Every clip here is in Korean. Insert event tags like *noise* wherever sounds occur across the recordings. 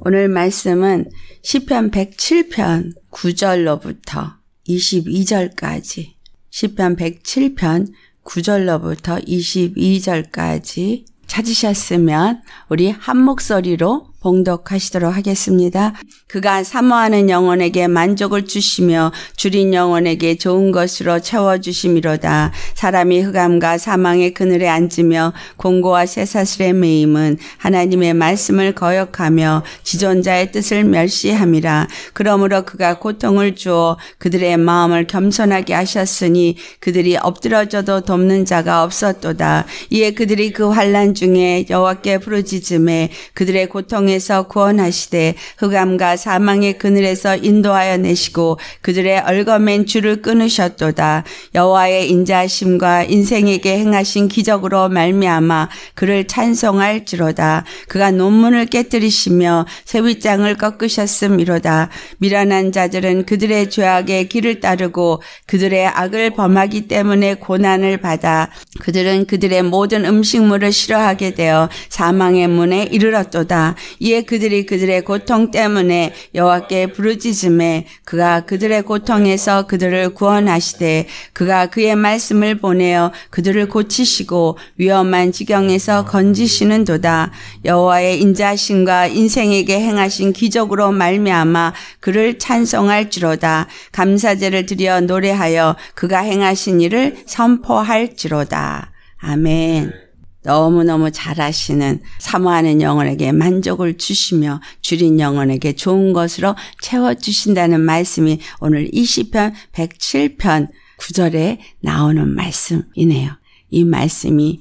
오늘 말씀은 시편 107편 9절로부터 22절까지 시편 107편 9절로부터 22절까지 찾으셨으면 우리 한 목소리로 봉독하시도록 하겠습니다. 그가 사모하는 영혼에게 만족을 주시며 줄인 영혼에게 좋은 것으로 채워주심이로다. 사람이 흑암과 사망의 그늘에 앉으며 공고와 쇠사슬의 매임은 하나님의 말씀을 거역하며 지존자의 뜻을 멸시함이라. 그러므로 그가 고통을 주어 그들의 마음을 겸손하게 하셨으니 그들이 엎드러져도 돕는 자가 없었도다. 이에 그들이 그 환란 중에 여호와께 부르짖음에 그들의 고통 종에서 구원하시되 흑암과 사망의 그늘에서 인도하여 내시고 그들의 얼거맨 줄을 끊으셨도다. 여호와의 인자심과 인생에게 행하신 기적으로 말미암아 그를 찬송할지로다. 그가 논문을 깨뜨리시며 세위장을 꺾으셨음이로다. 미련한 자들은 그들의 죄악의 길을 따르고 그들의 악을 범하기 때문에 고난을 받아 그들은 그들의 모든 음식물을 싫어하게 되어 사망의 문에 이르렀도다. 이에 예, 그들이 그들의 고통 때문에 여호와께 부르짖음에 그가 그들의 고통에서 그들을 구원하시되 그가 그의 말씀을 보내어 그들을 고치시고 위험한 지경에서 건지시는도다 여호와의 인자심과 인생에게 행하신 기적으로 말미암아 그를 찬송할지로다 감사제를 드려 노래하여 그가 행하신 일을 선포할지로다 아멘. 네. 너무너무 잘하시는 사모하는 영혼에게 만족을 주시며 줄인 영혼에게 좋은 것으로 채워주신다는 말씀이 오늘 20편 107편 9절에 나오는 말씀이네요. 이 말씀이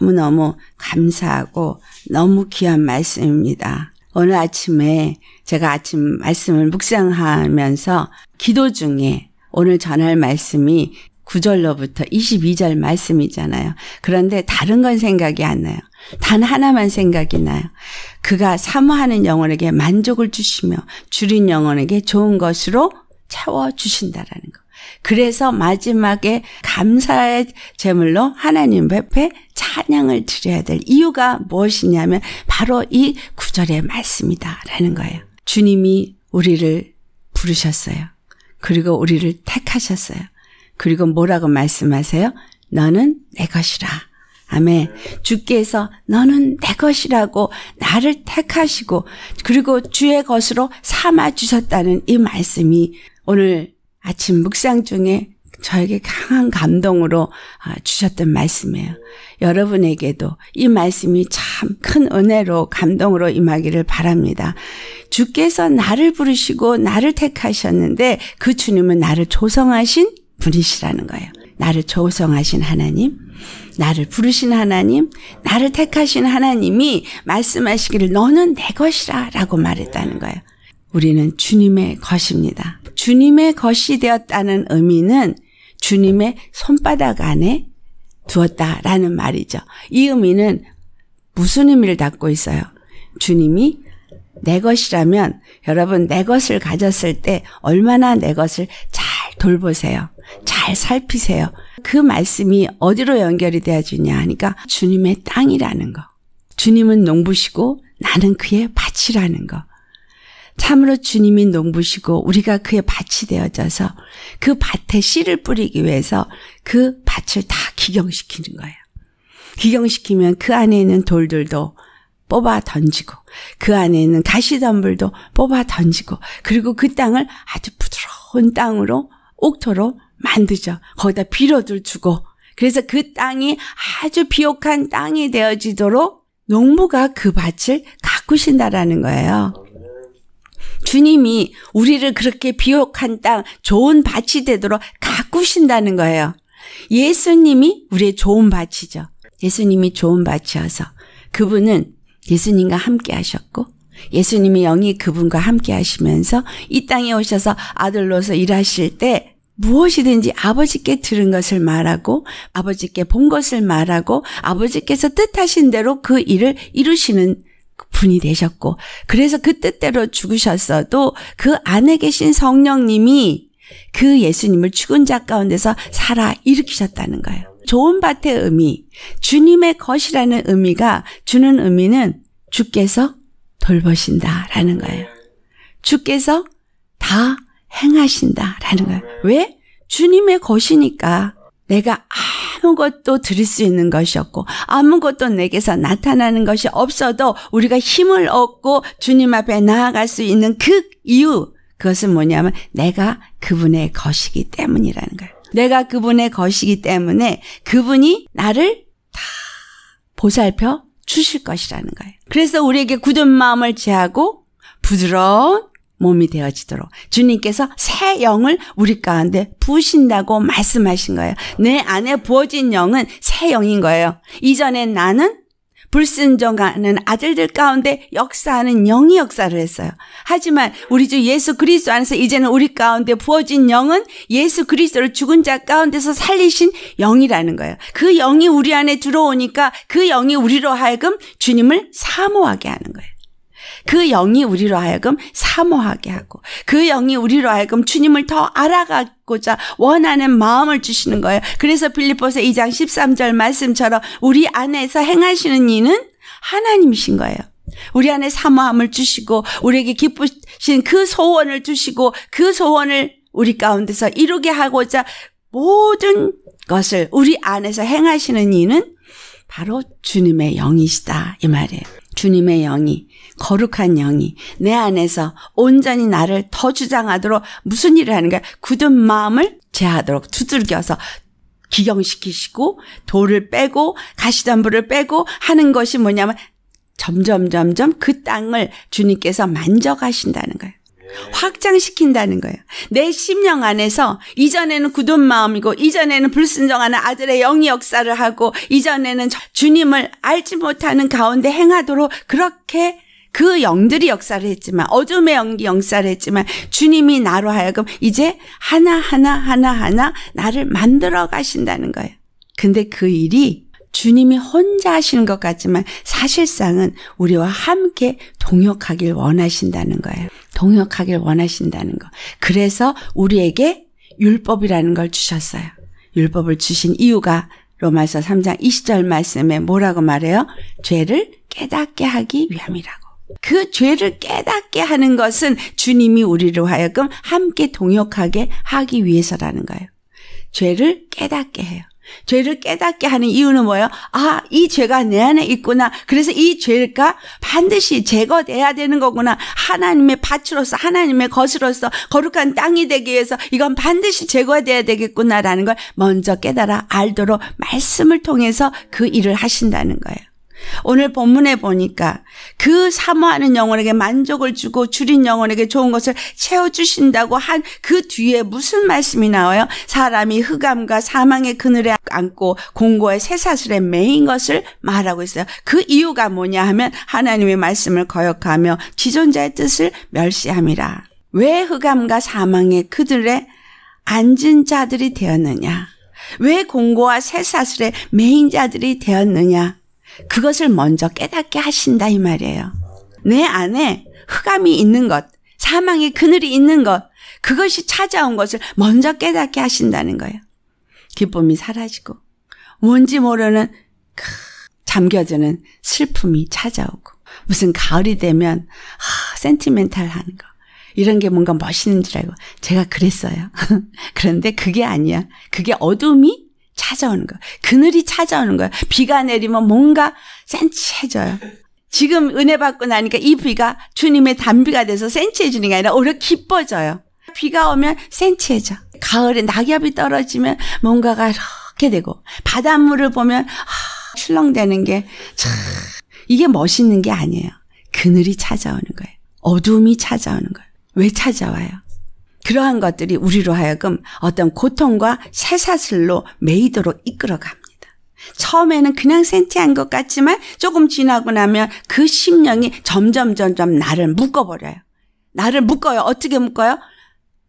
너무너무 감사하고 너무 귀한 말씀입니다. 오늘 아침에 제가 아침 말씀을 묵상하면서 기도 중에 오늘 전할 말씀이 9절로부터 22절 말씀이잖아요. 그런데 다른 건 생각이 안 나요. 단 하나만 생각이 나요. 그가 사모하는 영혼에게 만족을 주시며 줄인 영혼에게 좋은 것으로 채워 주신다라는 거. 그래서 마지막에 감사의 제물로 하나님 앞에 찬양을 드려야 될 이유가 무엇이냐면 바로 이 구절의 말씀이다라는 거예요. 주님이 우리를 부르셨어요. 그리고 우리를 택하셨어요. 그리고 뭐라고 말씀하세요? 너는 내 것이라. 아멘. 주께서 너는 내 것이라고 나를 택하시고 그리고 주의 것으로 삼아 주셨다는 이 말씀이 오늘 아침 묵상 중에 저에게 강한 감동으로 어, 주셨던 말씀이에요. 여러분에게도 이 말씀이 참 큰 은혜로 감동으로 임하기를 바랍니다. 주께서 나를 부르시고 나를 택하셨는데 그 주님은 나를 조성하신 분이시라는 거예요. 나를 조성하신 하나님, 나를 부르신 하나님, 나를 택하신 하나님이 말씀하시기를 너는 내 것이라 라고 말했다는 거예요. 우리는 주님의 것입니다. 주님의 것이 되었다는 의미는 주님의 손바닥 안에 두었다라는 말이죠. 이 의미는 무슨 의미를 담고 있어요? 주님이 내 것이라면 여러분 내 것을 가졌을 때 얼마나 내 것을 잘 돌보세요. 잘 살피세요. 그 말씀이 어디로 연결이 되어 주냐 하니까 주님의 땅이라는 거. 주님은 농부시고 나는 그의 밭이라는 거. 참으로 주님이 농부시고 우리가 그의 밭이 되어져서 그 밭에 씨를 뿌리기 위해서 그 밭을 다 기경시키는 거예요. 기경시키면 그 안에 있는 돌들도 뽑아 던지고 그 안에 있는 가시덤불도 뽑아 던지고 그리고 그 땅을 아주 부드러운 땅으로 옥토로 만드죠. 거기다 빌어들 주고 그래서 그 땅이 아주 비옥한 땅이 되어지도록 농부가 그 밭을 가꾸신다라는 거예요. 주님이 우리를 그렇게 비옥한 땅, 좋은 밭이 되도록 가꾸신다는 거예요. 예수님이 우리의 좋은 밭이죠. 예수님이 좋은 밭이어서 그분은 예수님과 함께 하셨고 예수님의 영이 그분과 함께 하시면서 이 땅에 오셔서 아들로서 일하실 때 무엇이든지 아버지께 들은 것을 말하고 아버지께 본 것을 말하고 아버지께서 뜻하신 대로 그 일을 이루시는 분이 되셨고 그래서 그 뜻대로 죽으셨어도 그 안에 계신 성령님이 그 예수님을 죽은 자 가운데서 살아 일으키셨다는 거예요. 좋은 밭의 의미, 주님의 것이라는 의미가 주는 의미는 주께서 돌보신다라는 거예요. 주께서 다 행하신다라는 거예요. 왜? 주님의 것이니까 내가 아무것도 드릴 수 있는 것이 없고 아무것도 내게서 나타나는 것이 없어도 우리가 힘을 얻고 주님 앞에 나아갈 수 있는 그 이유 그것은 뭐냐면 내가 그분의 것이기 때문이라는 거예요. 내가 그분의 것이기 때문에 그분이 나를 다 보살펴 주실 것이라는 거예요. 그래서 우리에게 굳은 마음을 제하고 부드러운 몸이 되어지도록 주님께서 새 영을 우리 가운데 부신다고 말씀하신 거예요. 내 안에 부어진 영은 새 영인 거예요. 이전에 나는 불순종하는 아들들 가운데 역사하는 영이 역사를 했어요. 하지만 우리 주 예수 그리스도 안에서 이제는 우리 가운데 부어진 영은 예수 그리스도를 죽은 자 가운데서 살리신 영이라는 거예요. 그 영이 우리 안에 들어오니까 그 영이 우리로 하여금 주님을 사모하게 하는 거예요. 그 영이 우리로 하여금 사모하게 하고 그 영이 우리로 하여금 주님을 더 알아가고자 원하는 마음을 주시는 거예요. 그래서 빌립보서 2장 13절 말씀처럼 우리 안에서 행하시는 이는 하나님이신 거예요. 우리 안에 사모함을 주시고 우리에게 기쁘신 그 소원을 주시고 그 소원을 우리 가운데서 이루게 하고자 모든 것을 우리 안에서 행하시는 이는 바로 주님의 영이시다 이 말이에요. 주님의 영이 거룩한 영이 내 안에서 온전히 나를 더 주장하도록 무슨 일을 하는 거야? 굳은 마음을 제하도록 두들겨서 기경시키시고 돌을 빼고 가시덤불을 빼고 하는 것이 뭐냐면 점점 점점 그 땅을 주님께서 만져가신다는 거예요. 예. 확장시킨다는 거예요. 내 심령 안에서 이전에는 굳은 마음이고 이전에는 불순종하는 아들의 영이 역사를 하고 이전에는 주님을 알지 못하는 가운데 행하도록 그렇게 그 영들이 역사를 했지만 어둠의 영이 역사를 했지만 주님이 나로 하여금 이제 하나하나 하나하나 나를 만들어 가신다는 거예요. 근데 그 일이 주님이 혼자 하시는 것 같지만 사실상은 우리와 함께 동역하길 원하신다는 거예요. 동역하길 원하신다는 거. 그래서 우리에게 율법이라는 걸 주셨어요. 율법을 주신 이유가 로마서 3장 20절 말씀에 뭐라고 말해요? 죄를 깨닫게 하기 위함이라고. 그 죄를 깨닫게 하는 것은 주님이 우리를 하여금 함께 동역하게 하기 위해서라는 거예요. 죄를 깨닫게 해요. 죄를 깨닫게 하는 이유는 뭐예요? 아, 이 죄가 내 안에 있구나. 그래서 이 죄가 반드시 제거돼야 되는 거구나. 하나님의 밭으로서, 하나님의 것으로서, 거룩한 땅이 되기 위해서 이건 반드시 제거돼야 되겠구나라는 걸 먼저 깨달아 알도록 말씀을 통해서 그 일을 하신다는 거예요. 오늘 본문에 보니까 그 사모하는 영혼에게 만족을 주고 줄인 영혼에게 좋은 것을 채워주신다고 한 그 뒤에 무슨 말씀이 나와요? 사람이 흑암과 사망의 그늘에 안고 공고의 새사슬에 매인 것을 말하고 있어요. 그 이유가 뭐냐 하면 하나님의 말씀을 거역하며 지존자의 뜻을 멸시함이라. 왜 흑암과 사망의 그들에 앉은 자들이 되었느냐? 왜 공고와 새사슬에 매인 자들이 되었느냐? 그것을 먼저 깨닫게 하신다 이 말이에요. 내 안에 흑암이 있는 것, 사망의 그늘이 있는 것, 그것이 찾아온 것을 먼저 깨닫게 하신다는 거예요. 기쁨이 사라지고 뭔지 모르는 잠겨드는 슬픔이 찾아오고 무슨 가을이 되면 아, 센티멘탈한 거 이런 게 뭔가 멋있는 줄 알고 제가 그랬어요. *laughs* 그런데 그게 아니야. 그게 어둠이 찾아오는 거야. 그늘이 찾아오는 거야. 비가 내리면 뭔가 센치해져요. 지금 은혜 받고 나니까 이 비가 주님의 단비가 돼서 센치해지는 게 아니라 오히려 기뻐져요. 비가 오면 센치해져. 가을에 낙엽이 떨어지면 뭔가가 이렇게 되고 바닷물을 보면 하, 아, 출렁대는 게참 이게 멋있는 게 아니에요. 그늘이 찾아오는 거예요. 어둠이 찾아오는 거예요. 왜 찾아와요? 그러한 것들이 우리로 하여금 어떤 고통과 새사슬로 메이도록 이끌어갑니다. 처음에는 그냥 센티한 것 같지만 조금 지나고 나면 그 심령이 점점 점점 나를 묶어버려요. 나를 묶어요. 어떻게 묶어요?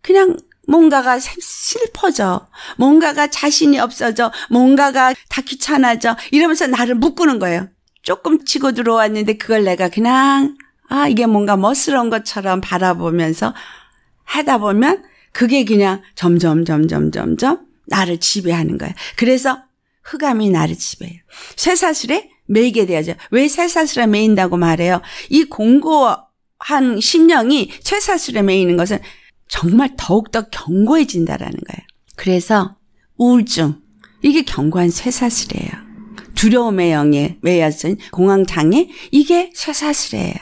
그냥 뭔가가 슬퍼져. 뭔가가 자신이 없어져. 뭔가가 다 귀찮아져. 이러면서 나를 묶는 거예요. 조금 치고 들어왔는데 그걸 내가 그냥, 아, 이게 뭔가 멋스러운 것처럼 바라보면서, 하다 보면 그게 그냥 점점, 점점, 점점 나를 지배하는 거야. 그래서 흑암이 나를 지배해요. 쇠사슬에 매이게 되야죠. 왜 쇠사슬에 매인다고 말해요? 이 공고한 심령이 쇠사슬에 매이는 것은 정말 더욱더 견고해진다라는 거예요. 그래서 우울증, 이게 견고한 쇠사슬이에요. 두려움의 영에 매여진 공황장애, 이게 쇠사슬이에요.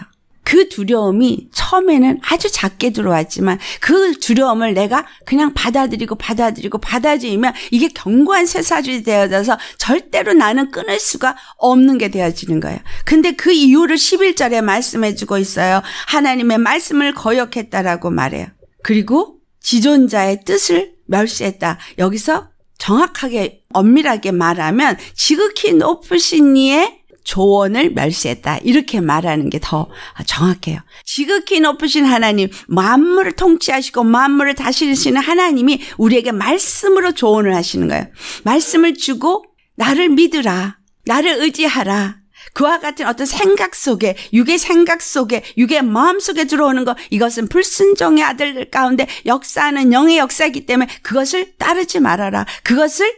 그 두려움이 처음에는 아주 작게 들어왔지만 그 두려움을 내가 그냥 받아들이고 받아들이고 받아들이면 이게 견고한 쇠사슬이 되어져서 절대로 나는 끊을 수가 없는 게 되어지는 거예요. 근데 그 이유를 11절에 말씀해 주고 있어요. 하나님의 말씀을 거역했다라고 말해요. 그리고 지존자의 뜻을 멸시했다. 여기서 정확하게 엄밀하게 말하면 지극히 높으신 이의 조언을 멸시했다. 이렇게 말하는 게 더 정확해요. 지극히 높으신 하나님, 만물을 통치하시고 만물을 다스리시는 하나님이 우리에게 말씀으로 조언을 하시는 거예요. 말씀을 주고 나를 믿으라. 나를 의지하라. 그와 같은 어떤 생각 속에 육의 생각 속에 육의 마음 속에 들어오는 것 이것은 불순종의 아들 가운데 역사하는 영의 역사이기 때문에 그것을 따르지 말아라. 그것을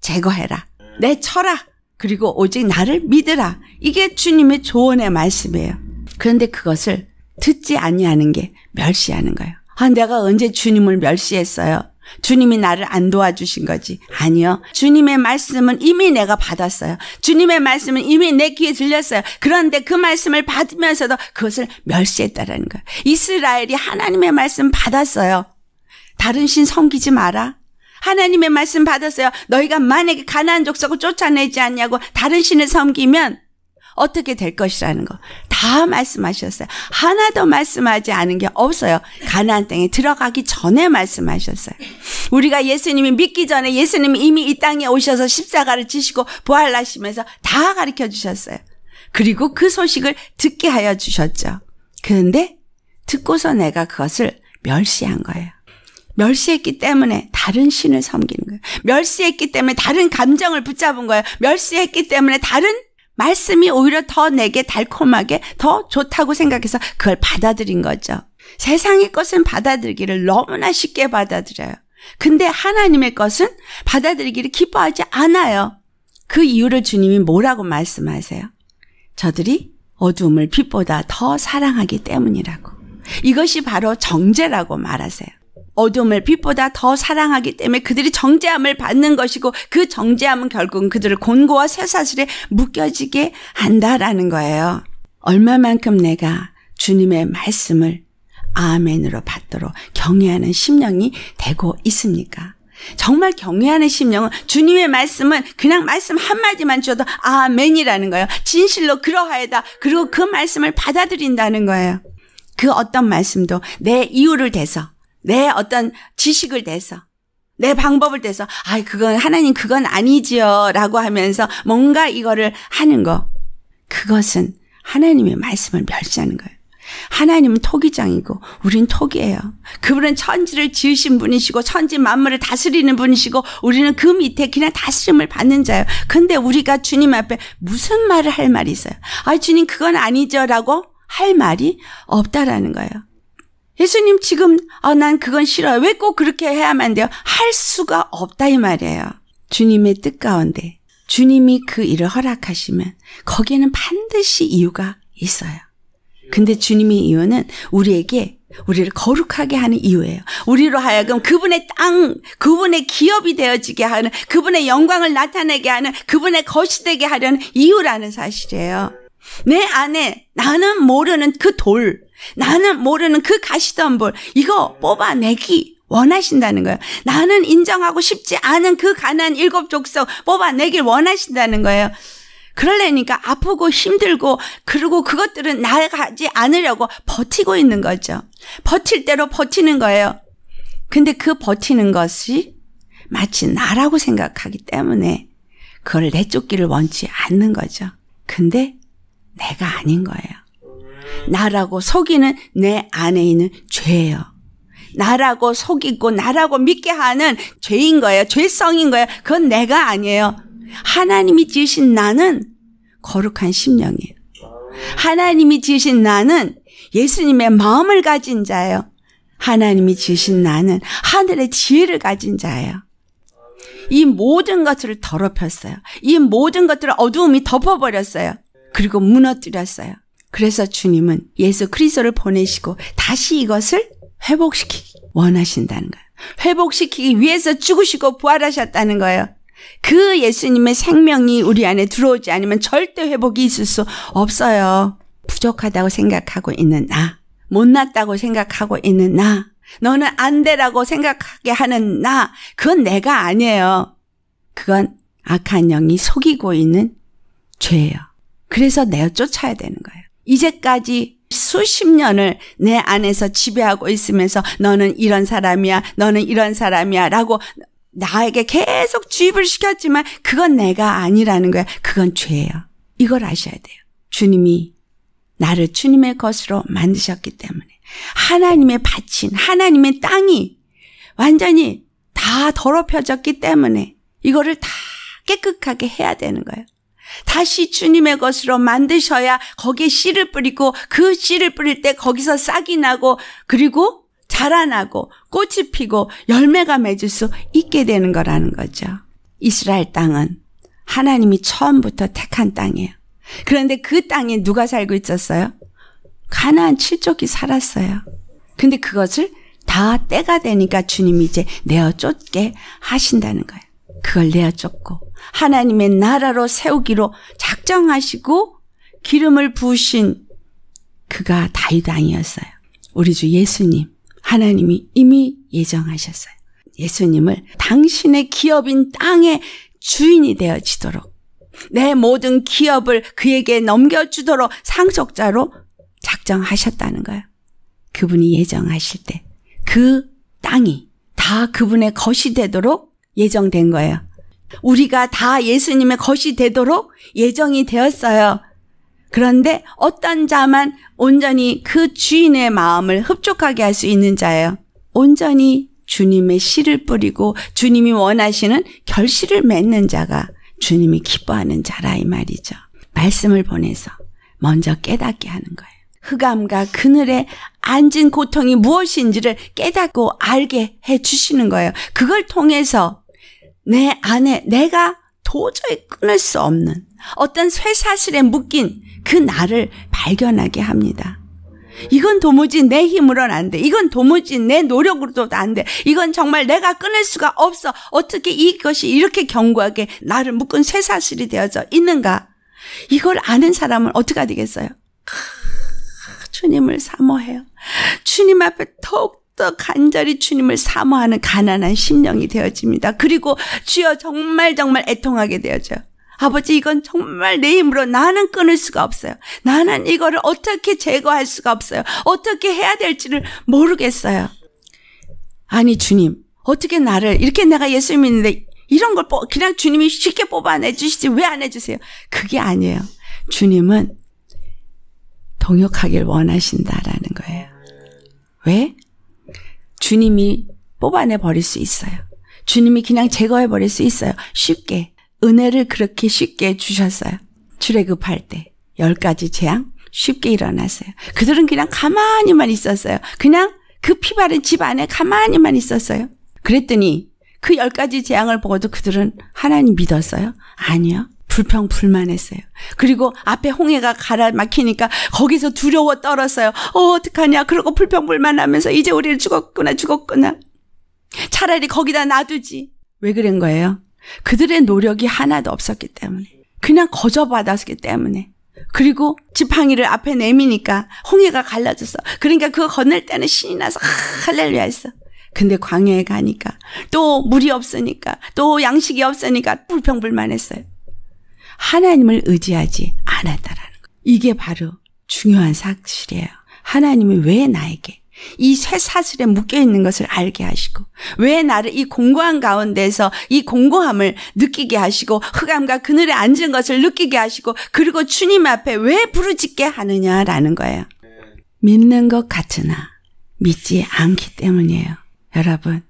제거해라. 내쳐라. 그리고 오직 나를 믿으라. 이게 주님의 조언의 말씀이에요. 그런데 그것을 듣지 아니하는 게 멸시하는 거예요. 아, 내가 언제 주님을 멸시했어요? 주님이 나를 안 도와주신 거지. 아니요. 주님의 말씀은 이미 내가 받았어요. 주님의 말씀은 이미 내 귀에 들렸어요. 그런데 그 말씀을 받으면서도 그것을 멸시했다라는 거예요. 이스라엘이 하나님의 말씀 받았어요. 다른 신 섬기지 마라. 하나님의 말씀 받았어요. 너희가 만약에 가나 족속을 쫓아내지 않냐고 다른 신을 섬기면 어떻게 될 것이라는 거. 다 말씀하셨어요. 하나도 말씀하지 않은 게 없어요. 가나 땅에 들어가기 전에 말씀하셨어요. 우리가 예수님이 믿기 전에 예수님이 이미 이 땅에 오셔서 십자가를 지시고 부활하시면서 다 가르쳐 주셨어요. 그리고 그 소식을 듣게 하여 주셨죠. 그런데 듣고서 내가 그것을 멸시한 거예요. 멸시했기 때문에 다른 신을 섬기는 거예요. 멸시했기 때문에 다른 감정을 붙잡은 거예요. 멸시했기 때문에 다른 말씀이 오히려 더 내게 달콤하게 더 좋다고 생각해서 그걸 받아들인 거죠. 세상의 것은 받아들기를 너무나 쉽게 받아들여요. 근데 하나님의 것은 받아들이기를 기뻐하지 않아요. 그 이유를 주님이 뭐라고 말씀하세요? 저들이 어둠을 빛보다 더 사랑하기 때문이라고. 이것이 바로 정죄라고 말하세요. 어둠을 빛보다 더 사랑하기 때문에 그들이 정죄함을 받는 것이고 그 정죄함은 결국은 그들을 곤고와 새 사실에 묶여지게 한다라는 거예요. 얼마만큼 내가 주님의 말씀을 아멘으로 받도록 경외하는 심령이 되고 있습니까? 정말 경외하는 심령은 주님의 말씀은 그냥 말씀 한마디만 주어도 아멘이라는 거예요. 진실로 그러하여다. 그리고 그 말씀을 받아들인다는 거예요. 그 어떤 말씀도 내 이유를 대서 내 어떤 지식을 대서 내 방법을 대서 아 그건 하나님 그건 아니지요라고 하면서 뭔가 이거를 하는 거 그것은 하나님의 말씀을 멸시하는 거예요. 하나님은 토기장이고 우린 토기예요. 그분은 천지를 지으신 분이시고 천지 만물을 다스리는 분이시고 우리는 그 밑에 그냥 다스림을 받는 자예요. 근데 우리가 주님 앞에 무슨 말을 할 말이 있어요? 아 주님 그건 아니죠라고 할 말이 없다라는 거예요. 예수님 지금 어, 난 그건 싫어요. 왜 꼭 그렇게 해야만 돼요? 할 수가 없다 이 말이에요. 주님의 뜻 가운데 주님이 그 일을 허락하시면 거기에는 반드시 이유가 있어요. 근데 주님의 이유는 우리에게 우리를 거룩하게 하는 이유예요. 우리로 하여금 그분의 땅, 그분의 기업이 되어지게 하는, 그분의 영광을 나타내게 하는, 그분의 것이 되게 하려는 이유라는 사실이에요. 내 안에 나는 모르는 그 돌, 나는 모르는 그 가시덤불 이거 뽑아내기 원하신다는 거예요. 나는 인정하고 싶지 않은 그 가난 일곱 족속 뽑아내길 원하신다는 거예요. 그러려니까 아프고 힘들고 그리고 그것들은 나가지 않으려고 버티고 있는 거죠. 버틸 대로 버티는 거예요. 근데 그 버티는 것이 마치 나라고 생각하기 때문에 그걸 내쫓기를 원치 않는 거죠. 근데 내가 아닌 거예요. 나라고 속이는 내 안에 있는 죄예요. 나라고 속이고 나라고 믿게 하는 죄인 거예요. 죄성인 거예요. 그건 내가 아니에요. 하나님이 지으신 나는 거룩한 심령이에요. 하나님이 지으신 나는 예수님의 마음을 가진 자예요. 하나님이 지으신 나는 하늘의 지혜를 가진 자예요. 이 모든 것을 더럽혔어요. 이 모든 것들을 어두움이 덮어버렸어요. 그리고 무너뜨렸어요. 그래서 주님은 예수 그리스도를 보내시고 다시 이것을 회복시키기 원하신다는 거예요. 회복시키기 위해서 죽으시고 부활하셨다는 거예요. 그 예수님의 생명이 우리 안에 들어오지 않으면 절대 회복이 있을 수 없어요. 부족하다고 생각하고 있는 나, 못났다고 생각하고 있는 나, 너는 안 되라고 생각하게 하는 나, 그건 내가 아니에요. 그건 악한 영이 속이고 있는 죄예요. 그래서 내어 쫓아야 되는 거예요. 이제까지 수십 년을 내 안에서 지배하고 있으면서 너는 이런 사람이야, 너는 이런 사람이야 라고 나에게 계속 주입을 시켰지만 그건 내가 아니라는 거야. 그건 죄예요. 이걸 아셔야 돼요. 주님이 나를 주님의 것으로 만드셨기 때문에 하나님의 바친 하나님의 땅이 완전히 다 더럽혀졌기 때문에 이거를 다 깨끗하게 해야 되는 거예요. 다시 주님의 것으로 만드셔야 거기에 씨를 뿌리고 그 씨를 뿌릴 때 거기서 싹이 나고 그리고 자라나고 꽃이 피고 열매가 맺을 수 있게 되는 거라는 거죠. 이스라엘 땅은 하나님이 처음부터 택한 땅이에요. 그런데 그 땅에 누가 살고 있었어요? 가나안 칠족이 살았어요. 근데 그것을 다 때가 되니까 주님이 이제 내어 쫓게 하신다는 거예요. 그걸 내어 쫓고 하나님의 나라로 세우기로 작정하시고 기름을 부으신 그가 다윗 왕이었어요. 우리 주 예수님 하나님이 이미 예정하셨어요. 예수님을 당신의 기업인 땅의 주인이 되어지도록 내 모든 기업을 그에게 넘겨주도록 상속자로 작정하셨다는 거예요. 그분이 예정하실 때 그 땅이 다 그분의 것이 되도록 예정된 거예요. 우리가 다 예수님의 것이 되도록 예정이 되었어요. 그런데 어떤 자만 온전히 그 주인의 마음을 흡족하게 할 수 있는 자예요. 온전히 주님의 씨를 뿌리고 주님이 원하시는 결실을 맺는 자가 주님이 기뻐하는 자라 이 말이죠. 말씀을 보내서 먼저 깨닫게 하는 거예요. 흑암과 그늘에 앉은 고통이 무엇인지를 깨닫고 알게 해 주시는 거예요. 그걸 통해서 내 안에 내가 도저히 끊을 수 없는 어떤 쇠사슬에 묶인 그 나를 발견하게 합니다. 이건 도무지 내 힘으로는 안 돼. 이건 도무지 내 노력으로도 안 돼. 이건 정말 내가 끊을 수가 없어. 어떻게 이것이 이렇게 견고하게 나를 묶은 쇠사실이 되어져 있는가? 이걸 아는 사람은 어떻게 되겠어요? 주님을 사모해요. 주님 앞에 더욱 더 간절히 주님을 사모하는 가난한 심령이 되어집니다. 그리고 주여 정말 정말 애통하게 되어져요. 아버지 이건 정말 내 힘으로 나는 끊을 수가 없어요. 나는 이거를 어떻게 제거할 수가 없어요. 어떻게 해야 될지를 모르겠어요. 아니 주님 어떻게 나를 이렇게 내가 예수 믿는데 이런 걸 그냥 주님이 쉽게 뽑아내 주시지 왜 안 해주세요? 그게 아니에요. 주님은 동역하길 원하신다라는 거예요. 왜? 주님이 뽑아내 버릴 수 있어요. 주님이 그냥 제거해 버릴 수 있어요. 쉽게. 은혜를 그렇게 쉽게 주셨어요. 출애굽할 때. 열 가지 재앙 쉽게 일어났어요. 그들은 그냥 가만히만 있었어요. 그냥 그 피바른 집 안에 가만히만 있었어요. 그랬더니 그 열 가지 재앙을 보고도 그들은 하나님 믿었어요? 아니요. 불평 불만했어요. 그리고 앞에 홍해가 가라막히니까 거기서 두려워 떨었어요. 어 어떡하냐? 그러고 불평 불만하면서 이제 우리를 죽었구나 죽었구나. 차라리 거기다 놔두지. 왜 그런 거예요? 그들의 노력이 하나도 없었기 때문에 그냥 거저 받았기 때문에 그리고 지팡이를 앞에 내미니까 홍해가 갈라졌어. 그러니까 그거 건널 때는 신이 나서 할렐루야 했어. 근데 광야에 가니까 또 물이 없으니까 또 양식이 없으니까 불평불만했어요. 하나님을 의지하지 않았다라는 거. 이게 바로 중요한 사실이에요. 하나님이 왜 나에게 이새 사슬에 묶여 있는 것을 알게 하시고 왜 나를 이 공고한 가운데서 이 공고함을 느끼게 하시고 흑암과 그늘에 앉은 것을 느끼게 하시고 그리고 주님 앞에 왜 부르짖게 하느냐라는 거예요. 믿는 것 같으나 믿지 않기 때문이에요. 여러분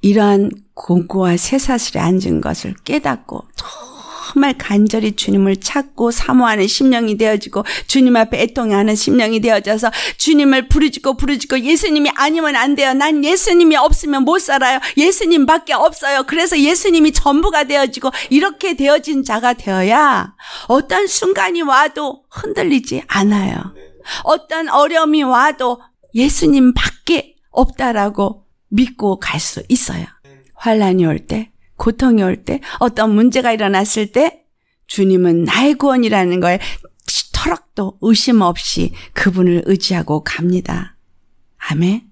이러한 공고와 새 사슬에 앉은 것을 깨닫고 정말 간절히 주님을 찾고 사모하는 심령이 되어지고 주님 앞에 애통하는 심령이 되어져서 주님을 부르짖고 부르짖고 예수님이 아니면 안 돼요. 난 예수님이 없으면 못 살아요. 예수님밖에 없어요. 그래서 예수님이 전부가 되어지고 이렇게 되어진 자가 되어야 어떤 순간이 와도 흔들리지 않아요. 어떤 어려움이 와도 예수님밖에 없다라고 믿고 갈 수 있어요. 환란이 올 때, 고통이 올 때, 어떤 문제가 일어났을 때, 주님은 나의 구원이라는 걸에 터럭도 의심 없이 그분을 의지하고 갑니다. 아멘.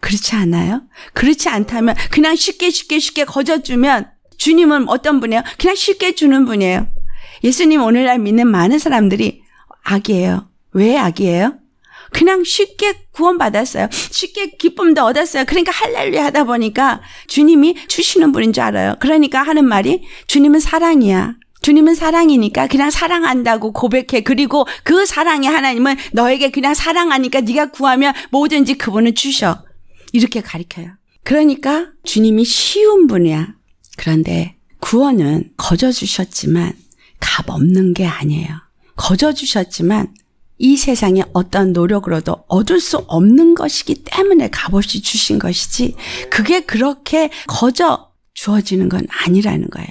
그렇지 않아요? 그렇지 않다면 그냥 쉽게 쉽게 쉽게 거저주면 주님은 어떤 분이에요? 그냥 쉽게 주는 분이에요. 예수님 오늘날 믿는 많은 사람들이 악이에요. 왜 악이에요? 그냥 쉽게 구원받았어요. 쉽게 기쁨도 얻었어요. 그러니까 할렐루야 하다 보니까 주님이 주시는 분인 줄 알아요. 그러니까 하는 말이 주님은 사랑이야. 주님은 사랑이니까 그냥 사랑한다고 고백해. 그리고 그 사랑이 하나님은 너에게 그냥 사랑하니까 네가 구하면 뭐든지 그분은 주셔. 이렇게 가리켜요 그러니까 주님이 쉬운 분이야. 그런데 구원은 거저 주셨지만 값 없는 게 아니에요. 거저 주셨지만 이세상에 어떤 노력으로도 얻을 수 없는 것이기 때문에 값없이 주신 것이지 그게 그렇게 거저 주어지는 건 아니라는 거예요.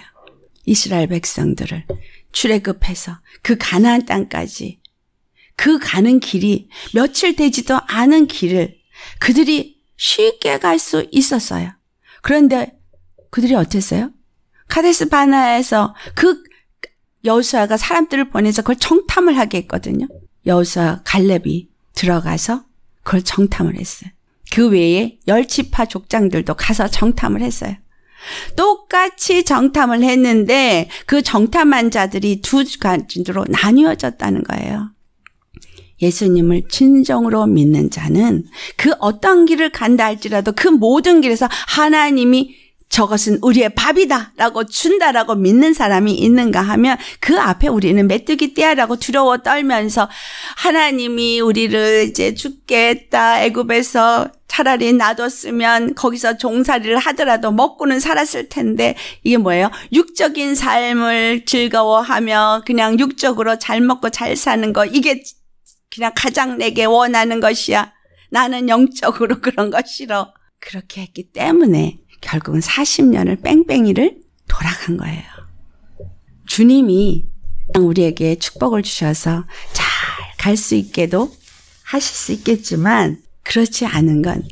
이스라엘 백성들을 출애굽해서 그 가나안 땅까지 그 가는 길이 며칠 되지도 않은 길을 그들이 쉽게 갈 수 있었어요. 그런데 그들이 어땠어요? 카데스 바나에서 그 여수아가 사람들을 보내서 그걸 청탐을 하게 했거든요. 여우사 갈렙이 들어가서 그걸 정탐을 했어요. 그 외에 열치파 족장들도 가서 정탐을 했어요. 똑같이 정탐을 했는데 그 정탐한 자들이 두 가지로 나뉘어졌다는 거예요. 예수님을 진정으로 믿는 자는 그 어떤 길을 간다 할지라도 그 모든 길에서 하나님이 저것은 우리의 밥이다라고 준다라고 믿는 사람이 있는가 하면 그 앞에 우리는 메뚜기 떼야라고 두려워 떨면서 하나님이 우리를 이제 죽겠다 애굽에서 차라리 놔뒀으면 거기서 종살이를 하더라도 먹고는 살았을 텐데 이게 뭐예요? 육적인 삶을 즐거워하며 그냥 육적으로 잘 먹고 잘 사는 거 이게 그냥 가장 내게 원하는 것이야. 나는 영적으로 *laughs* 그런 거 싫어. 그렇게 했기 때문에 결국은 40년을 뺑뺑이를 돌아간 거예요. 주님이 우리에게 축복을 주셔서 잘 갈 수 있게도 하실 수 있겠지만 그렇지 않은 건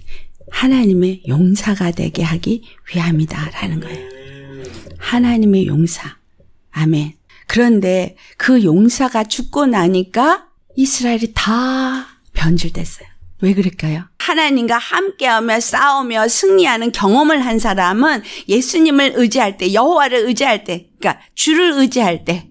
하나님의 용사가 되게 하기 위함이다라는 거예요. 하나님의 용사. 아멘. 그런데 그 용사가 죽고 나니까 이스라엘이 다 변질됐어요. 왜 그럴까요? 하나님과 함께하며 싸우며 승리하는 경험을 한 사람은 예수님을 의지할 때, 여호와를 의지할 때, 그러니까 주를 의지할 때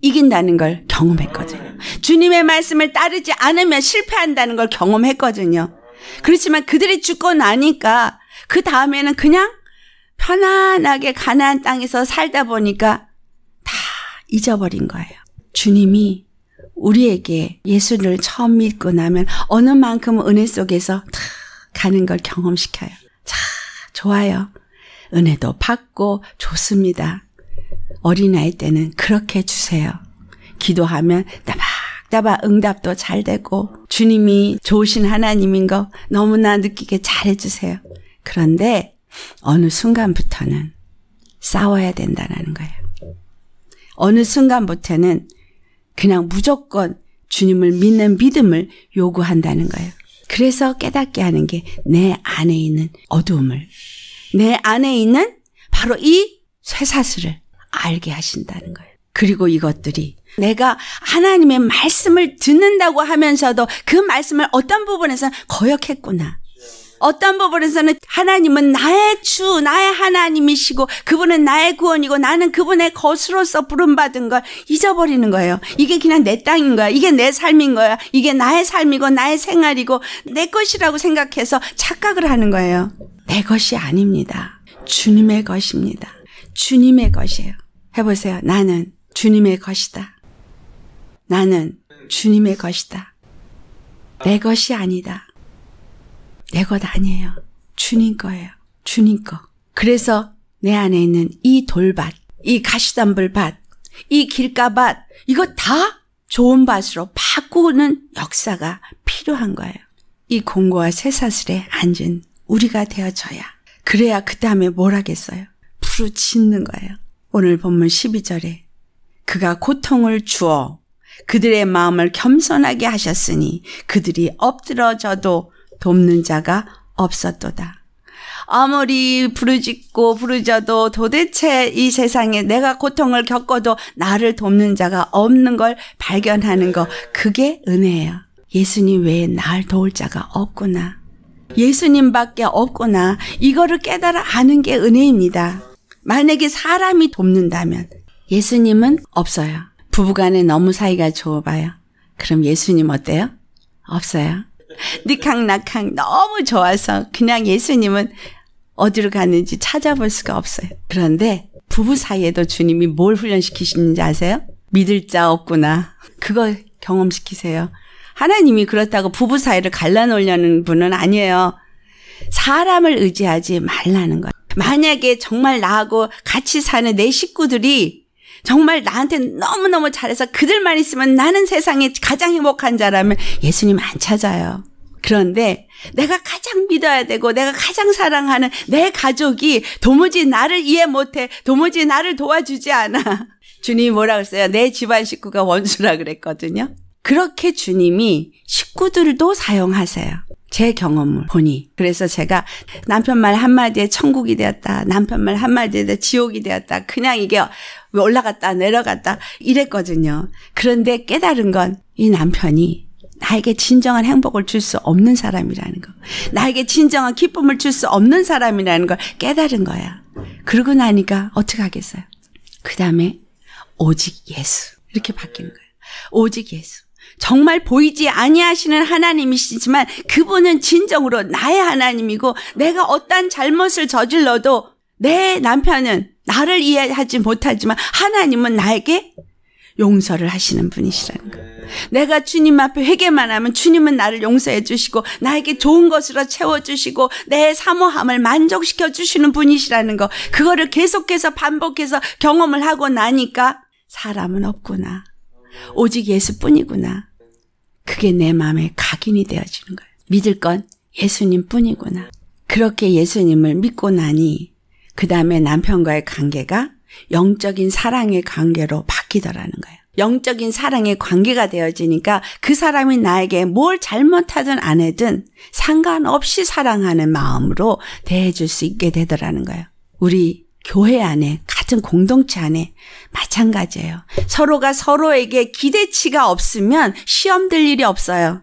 이긴다는 걸 경험했거든요. 주님의 말씀을 따르지 않으면 실패한다는 걸 경험했거든요. 그렇지만 그들이 죽고 나니까 그 다음에는 그냥 편안하게 가나안 땅에서 살다 보니까 다 잊어버린 거예요. 주님이 우리에게 예수를 처음 믿고 나면 어느 만큼 은혜 속에서 다 가는 걸 경험시켜요. 자, 좋아요. 은혜도 받고 좋습니다. 어린아이 때는 그렇게 주세요. 기도하면 따박따박 응답도 잘 되고 주님이 좋으신 하나님인 거 너무나 느끼게 잘해주세요. 그런데 어느 순간부터는 싸워야 된다는 거예요. 어느 순간부터는 그냥 무조건 주님을 믿는 믿음을 요구한다는 거예요. 그래서 깨닫게 하는 게 내 안에 있는 어두움을, 내 안에 있는 바로 이 쇠사슬을 알게 하신다는 거예요. 그리고 이것들이 내가 하나님의 말씀을 듣는다고 하면서도 그 말씀을 어떤 부분에서 거역했구나. 어떤 법으로서는 하나님은 나의 주, 나의 하나님이시고 그분은 나의 구원이고 나는 그분의 것으로서 부름받은 걸 잊어버리는 거예요. 이게 그냥 내 땅인 거야. 이게 내 삶인 거야. 이게 나의 삶이고 나의 생활이고 내 것이라고 생각해서 착각을 하는 거예요. 내 것이 아닙니다. 주님의 것입니다. 주님의 것이에요. 해보세요. 나는 주님의 것이다. 나는 주님의 것이다. 내 것이 아니다. 내것 아니에요. 주님 거예요. 주님 거. 그래서 내 안에 있는 이 돌밭, 이 가시덤불밭, 이 길가밭, 이거 다 좋은 밭으로 바꾸는 역사가 필요한 거예요. 이 공고와 새사슬에 앉은 우리가 되어져야 그래야 그 다음에 뭘 하겠어요? 부르짖는 거예요. 오늘 본문 12절에 그가 고통을 주어 그들의 마음을 겸손하게 하셨으니 그들이 엎드러져도 돕는 자가 없었도다. 아무리 부르짖고 부르져도 도대체 이 세상에 내가 고통을 겪어도 나를 돕는 자가 없는 걸 발견하는 거 그게 은혜예요. 예수님 외에 나 도울 자가 없구나. 예수님밖에 없구나. 이거를 깨달아 아는 게 은혜입니다. 만약에 사람이 돕는다면 예수님은 없어요. 부부간에 너무 사이가 좋아봐요. 그럼 예수님 어때요? 없어요. 니캉나캉 너무 좋아서 그냥 예수님은 어디로 가는지 찾아볼 수가 없어요. 그런데 부부 사이에도 주님이 뭘 훈련시키시는지 아세요? 믿을 자 없구나. 그걸 경험시키세요. 하나님이 그렇다고 부부 사이를 갈라놓으려는 분은 아니에요. 사람을 의지하지 말라는 거예요. 만약에 정말 나하고 같이 사는 내 식구들이 정말 나한테 너무너무 잘해서 그들만 있으면 나는 세상에 가장 행복한 자라면 예수님 안 찾아요. 그런데 내가 가장 믿어야 되고 내가 가장 사랑하는 내 가족이 도무지 나를 이해 못해 도무지 나를 도와주지 않아 *laughs* 주님이 뭐라 그랬어요 내 집안 식구가 원수라 그랬거든요 그렇게 주님이 식구들도 사용하세요 제 경험을 보니 그래서 제가 남편 말 한마디에 천국이 되었다 남편 말 한마디에 지옥이 되었다 그냥 이게 올라갔다 내려갔다 이랬거든요 그런데 깨달은 건 이 남편이 나에게 진정한 행복을 줄 수 없는 사람이라는 거 나에게 진정한 기쁨을 줄 수 없는 사람이라는 걸 깨달은 거야 그러고 나니까 어떻게 하겠어요 그 다음에 오직 예수 이렇게 바뀌는 거예요 오직 예수 정말 보이지 아니하시는 하나님이시지만 그분은 진정으로 나의 하나님이고 내가 어떠한 잘못을 저질러도 내 남편은 나를 이해하지 못하지만 하나님은 나에게 용서를 하시는 분이시라는 거. 내가 주님 앞에 회개만 하면 주님은 나를 용서해 주시고 나에게 좋은 것으로 채워 주시고 내 사모함을 만족시켜 주시는 분이시라는 거. 그거를 계속해서 반복해서 경험을 하고 나니까 사람은 없구나. 오직 예수뿐이구나. 그게 내마음의 각인이 되어지는 거예요. 믿을 건 예수님뿐이구나. 그렇게 예수님을 믿고 나니 그 다음에 남편과의 관계가 영적인 사랑의 관계로 바뀌더라는 거예요. 영적인 사랑의 관계가 되어지니까 그 사람이 나에게 뭘 잘못하든 안 해든 상관없이 사랑하는 마음으로 대해줄 수 있게 되더라는 거예요. 우리 교회 안에 같은 공동체 안에 마찬가지예요. 서로가 서로에게 기대치가 없으면 시험 들 일이 없어요.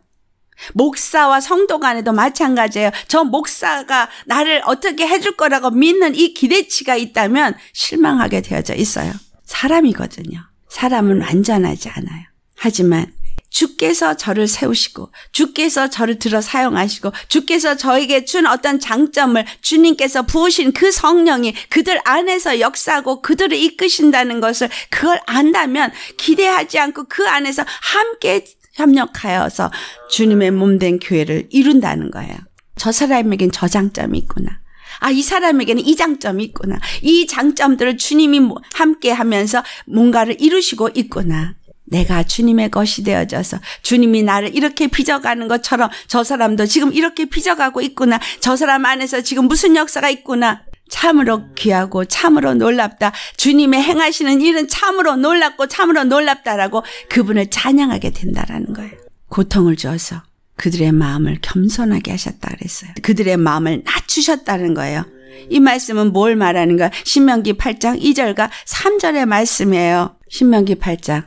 목사와 성도 간에도 마찬가지예요. 저 목사가 나를 어떻게 해줄 거라고 믿는 이 기대치가 있다면 실망하게 되어져 있어요. 사람이거든요. 사람은 완전하지 않아요. 하지만 주께서 저를 세우시고 주께서 저를 들어 사용하시고 주께서 저에게 준 어떤 장점을 주님께서 부으신 그 성령이 그들 안에서 역사하고 그들을 이끄신다는 것을 그걸 안다면 기대하지 않고 그 안에서 함께 협력하여서 주님의 몸 된 교회를 이룬다는 거예요. 저 사람에겐 저 장점이 있구나. 아, 이 사람에게는 이 장점이 있구나. 이 장점들을 주님이 뭐 함께 하면서 뭔가를 이루시고 있구나. 내가 주님의 것이 되어져서 주님이 나를 이렇게 빚어가는 것처럼 저 사람도 지금 이렇게 빚어가고 있구나. 저 사람 안에서 지금 무슨 역사가 있구나. 참으로 귀하고 참으로 놀랍다. 주님의 행하시는 일은 참으로 놀랍고 참으로 놀랍다라고 그분을 찬양하게 된다라는 거예요. 고통을 줘서 그들의 마음을 겸손하게 하셨다 그랬어요. 그들의 마음을 낮추셨다는 거예요. 이 말씀은 뭘 말하는가? 신명기 8장 2절과 3절의 말씀이에요. 신명기 8장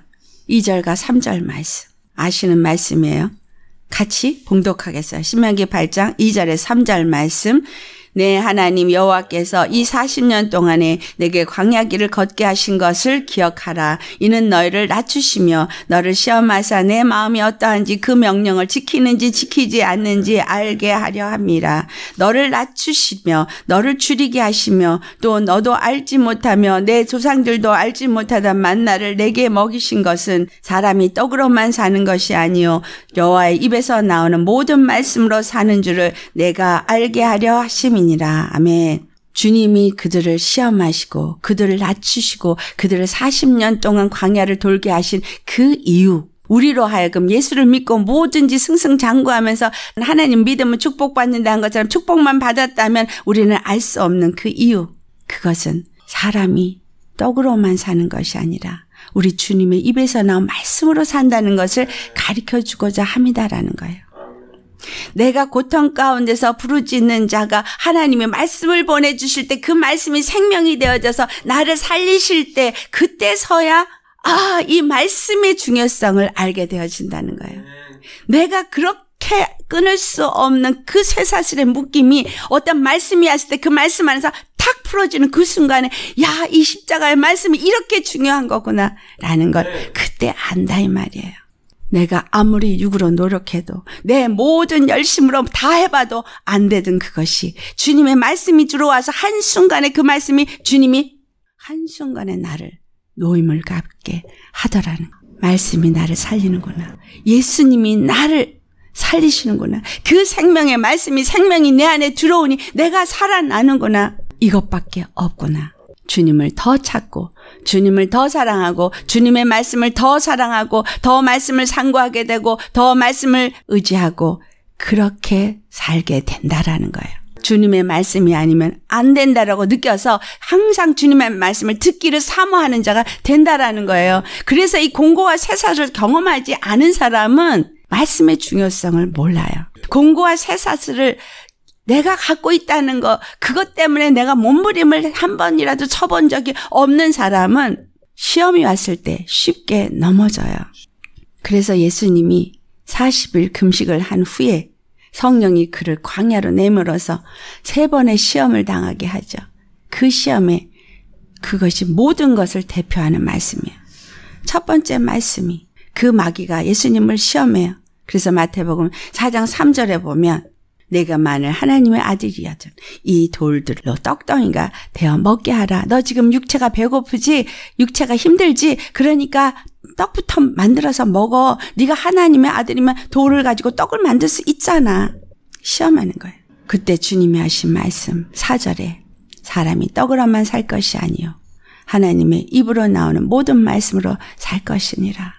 2절과 3절 말씀 아시는 말씀이에요. 같이 봉독하겠어요. 신명기 8장 2절에 3절 말씀 내 네, 하나님 여호와께서 이 40년 동안에 내게 광야길을 걷게 하신 것을 기억하라. 이는 너희를 낮추시며 너를 시험하사 내 마음이 어떠한지 그 명령을 지키는지 지키지 않는지 알게 하려 함이라. 너를 낮추시며 너를 줄이게 하시며 또 너도 알지 못하며 내 조상들도 알지 못하던 만나를 내게 먹이신 것은 사람이 떡으로만 사는 것이 아니요 여호와의 입에서 나오는 모든 말씀으로 사는 줄을 내가 알게 하려 하심이 사람이니라. 아멘. 주님이 그들을 시험하시고 그들을 낮추시고 그들을 40년 동안 광야를 돌게 하신 그 이유 우리로 하여금 예수를 믿고 뭐든지 승승장구하면서 하나님 믿으면 축복받는다는 것처럼 축복만 받았다면 우리는 알 수 없는 그 이유 그것은 사람이 떡으로만 사는 것이 아니라 우리 주님의 입에서 나온 말씀으로 산다는 것을 가르쳐 주고자 합니다라는 거예요. 내가 고통 가운데서 부르짖는 자가 하나님의 말씀을 보내주실 때 그 말씀이 생명이 되어져서 나를 살리실 때 그때서야 아, 이 말씀의 중요성을 알게 되어진다는 거예요. 네. 내가 그렇게 끊을 수 없는 그 쇠사슬의 묶임이 어떤 말씀이 하실 때그 말씀 안에서 탁 풀어지는 그 순간에 야, 이 십자가의 말씀이 이렇게 중요한 거구나 라는 걸 네. 그때 안다 이 말이에요. 내가 아무리 육으로 노력해도 내 모든 열심으로 다 해봐도 안 되던 그것이 주님의 말씀이 들어와서 한순간에 그 말씀이 주님이 한순간에 나를 노임을 갚게 하더라는 말씀이 나를 살리는구나. 예수님이 나를 살리시는구나. 그 생명의 말씀이 생명이 내 안에 들어오니 내가 살아나는구나. 이것밖에 없구나. 주님을 더 찾고 주님을 더 사랑하고 주님의 말씀을 더 사랑하고 더 말씀을 상고하게 되고 더 말씀을 의지하고 그렇게 살게 된다라는 거예요. 주님의 말씀이 아니면 안 된다라고 느껴서 항상 주님의 말씀을 듣기를 사모하는 자가 된다라는 거예요. 그래서 이 공고와 새사를 경험하지 않은 사람은 말씀의 중요성을 몰라요. 공고와 새사슬을 내가 갖고 있다는 거, 그것 때문에 내가 몸부림을 한 번이라도 쳐본 적이 없는 사람은 시험이 왔을 때 쉽게 넘어져요. 그래서 예수님이 40일 금식을 한 후에 성령이 그를 광야로 내밀어서 세 번의 시험을 당하게 하죠. 그 시험에 그것이 모든 것을 대표하는 말씀이에요. 첫 번째 말씀이 그 마귀가 예수님을 시험해요. 그래서 마태복음 4장 3절에 보면 내가 만을 하나님의 아들이여든 이 돌들로 떡덩이가 되어 먹게 하라. 너 지금 육체가 배고프지? 육체가 힘들지? 그러니까 떡부터 만들어서 먹어. 네가 하나님의 아들이면 돌을 가지고 떡을 만들 수 있잖아. 시험하는 거예요. 그때 주님이 하신 말씀 4절에 사람이 떡으로만 살 것이 아니요 하나님의 입으로 나오는 모든 말씀으로 살 것이니라.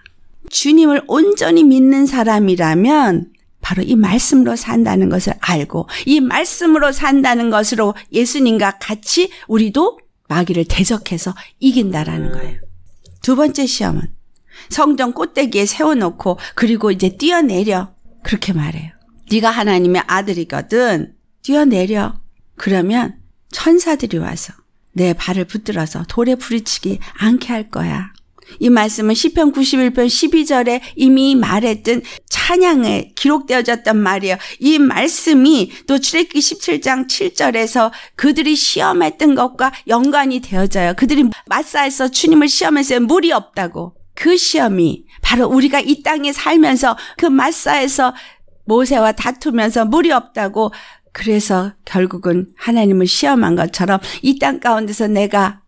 주님을 온전히 믿는 사람이라면 바로 이 말씀으로 산다는 것을 알고 이 말씀으로 산다는 것으로 예수님과 같이 우리도 마귀를 대적해서 이긴다라는 거예요. 두 번째 시험은 성전 꽃대기에 세워놓고 그리고 이제 뛰어내려 그렇게 말해요. 네가 하나님의 아들이거든 뛰어내려 그러면 천사들이 와서 내 발을 붙들어서 돌에 부딪히지 않게 할 거야. 이 말씀은 시편 91편 12절에 이미 말했던 찬양에 기록되어졌단 말이에요. 이 말씀이 또출애기 17장 7절에서 그들이 시험했던 것과 연관이 되어져요. 그들이 마사에서 주님을 시험했어요. 물이 없다고. 그 시험이 바로 우리가 이 땅에 살면서 그 마사에서 모세와 다투면서 물이 없다고 그래서 결국은 하나님을 시험한 것처럼 이 땅 가운데서 내가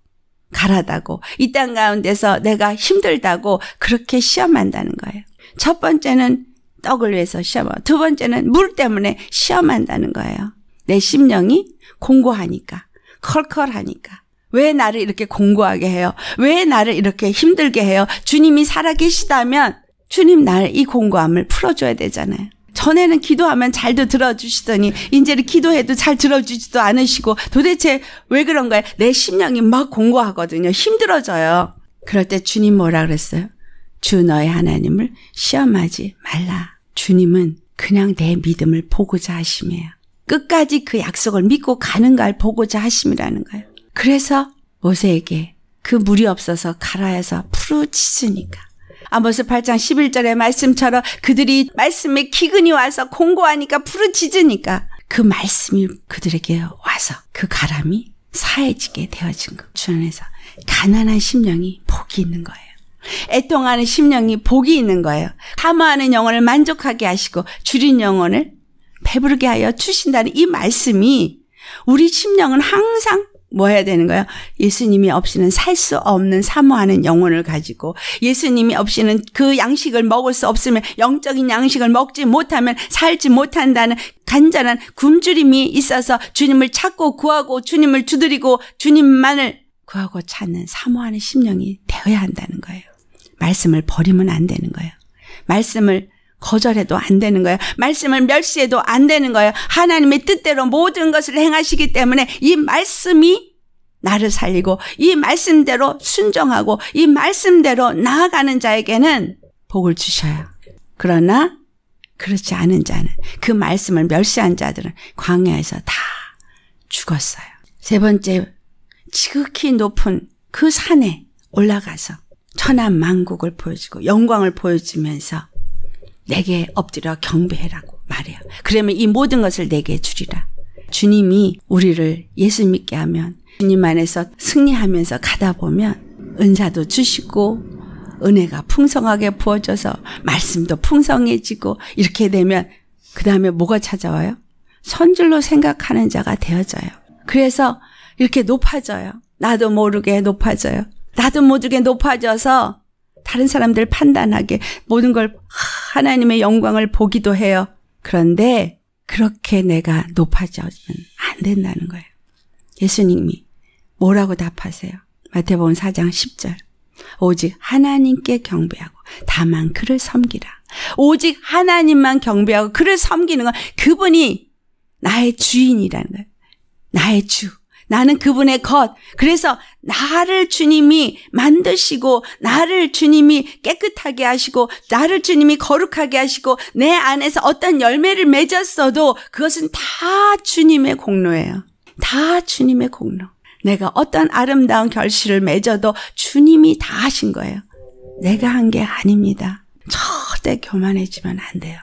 가라다고 이 땅 가운데서 내가 힘들다고 그렇게 시험한다는 거예요. 첫 번째는 떡을 위해서 시험하고 두 번째는 물 때문에 시험한다는 거예요. 내 심령이 공고하니까 컬컬하니까 왜 나를 이렇게 공고하게 해요? 왜 나를 이렇게 힘들게 해요? 주님이 살아계시다면 주님 나이 공고함을 풀어줘야 되잖아요. 전에는 기도하면 잘도 들어주시더니 이제는 기도해도 잘 들어주지도 않으시고 도대체 왜 그런가요? 내 심령이 막 공고하거든요. 힘들어져요. 그럴 때 주님 뭐라 그랬어요? 주 너의 하나님을 시험하지 말라. 주님은 그냥 내 믿음을 보고자 하심이에요. 끝까지 그 약속을 믿고 가는가를 보고자 하심이라는 거예요. 그래서 모세에게 그 물이 없어서 가라에서 푸르짖으니까 아모스 8장 11절의 말씀처럼 그들이 말씀에 기근이 와서 공고하니까 부르짖으니까 그 말씀이 그들에게 와서 그 가람이 사해지게 되어진 것. 주 안에서 가난한 심령이 복이 있는 거예요. 애통하는 심령이 복이 있는 거예요. 탐하는 영혼을 만족하게 하시고 줄인 영혼을 배부르게 하여 주신다는 이 말씀이 우리 심령은 항상 뭐 해야 되는 거예요? 예수님이 없이는 살 수 없는 사모하는 영혼을 가지고 예수님이 없이는 그 양식을 먹을 수 없으면 영적인 양식을 먹지 못하면 살지 못한다는 간절한 굶주림이 있어서 주님을 찾고 구하고 주님을 주드리고 주님만을 구하고 찾는 사모하는 심령이 되어야 한다는 거예요. 말씀을 버리면 안 되는 거예요. 말씀을 거절해도 안 되는 거예요. 말씀을 멸시해도 안 되는 거예요. 하나님의 뜻대로 모든 것을 행하시기 때문에 이 말씀이 나를 살리고 이 말씀대로 순종하고 이 말씀대로 나아가는 자에게는 복을 주셔요. 그러나 그렇지 않은 자는 그 말씀을 멸시한 자들은 광야에서 다 죽었어요. 세 번째 지극히 높은 그 산에 올라가서 천안 만국을 보여주고 영광을 보여주면서 내게 엎드려 경배해라고 말해요. 그러면 이 모든 것을 내게 주리라. 주님이 우리를 예수 믿게 하면 주님 안에서 승리하면서 가다 보면 은사도 주시고 은혜가 풍성하게 부어져서 말씀도 풍성해지고 이렇게 되면 그 다음에 뭐가 찾아와요? 선줄로 생각하는 자가 되어져요. 그래서 이렇게 높아져요. 나도 모르게 높아져요. 나도 모르게 높아져서 다른 사람들 판단하게 모든 걸 하나님의 영광을 보기도 해요. 그런데 그렇게 내가 높아져면 안 된다는 거예요. 예수님이 뭐라고 답하세요? 마태복음 4장 10절. 오직 하나님께 경배하고 다만 그를 섬기라. 오직 하나님만 경배하고 그를 섬기는 건 그분이 나의 주인이라는 거예요. 나의 주. 나는 그분의 것. 그래서 나를 주님이 만드시고 나를 주님이 깨끗하게 하시고 나를 주님이 거룩하게 하시고 내 안에서 어떤 열매를 맺었어도 그것은 다 주님의 공로예요. 다 주님의 공로. 내가 어떤 아름다운 결실을 맺어도 주님이 다 하신 거예요. 내가 한 게 아닙니다. 절대 교만해지면 안 돼요.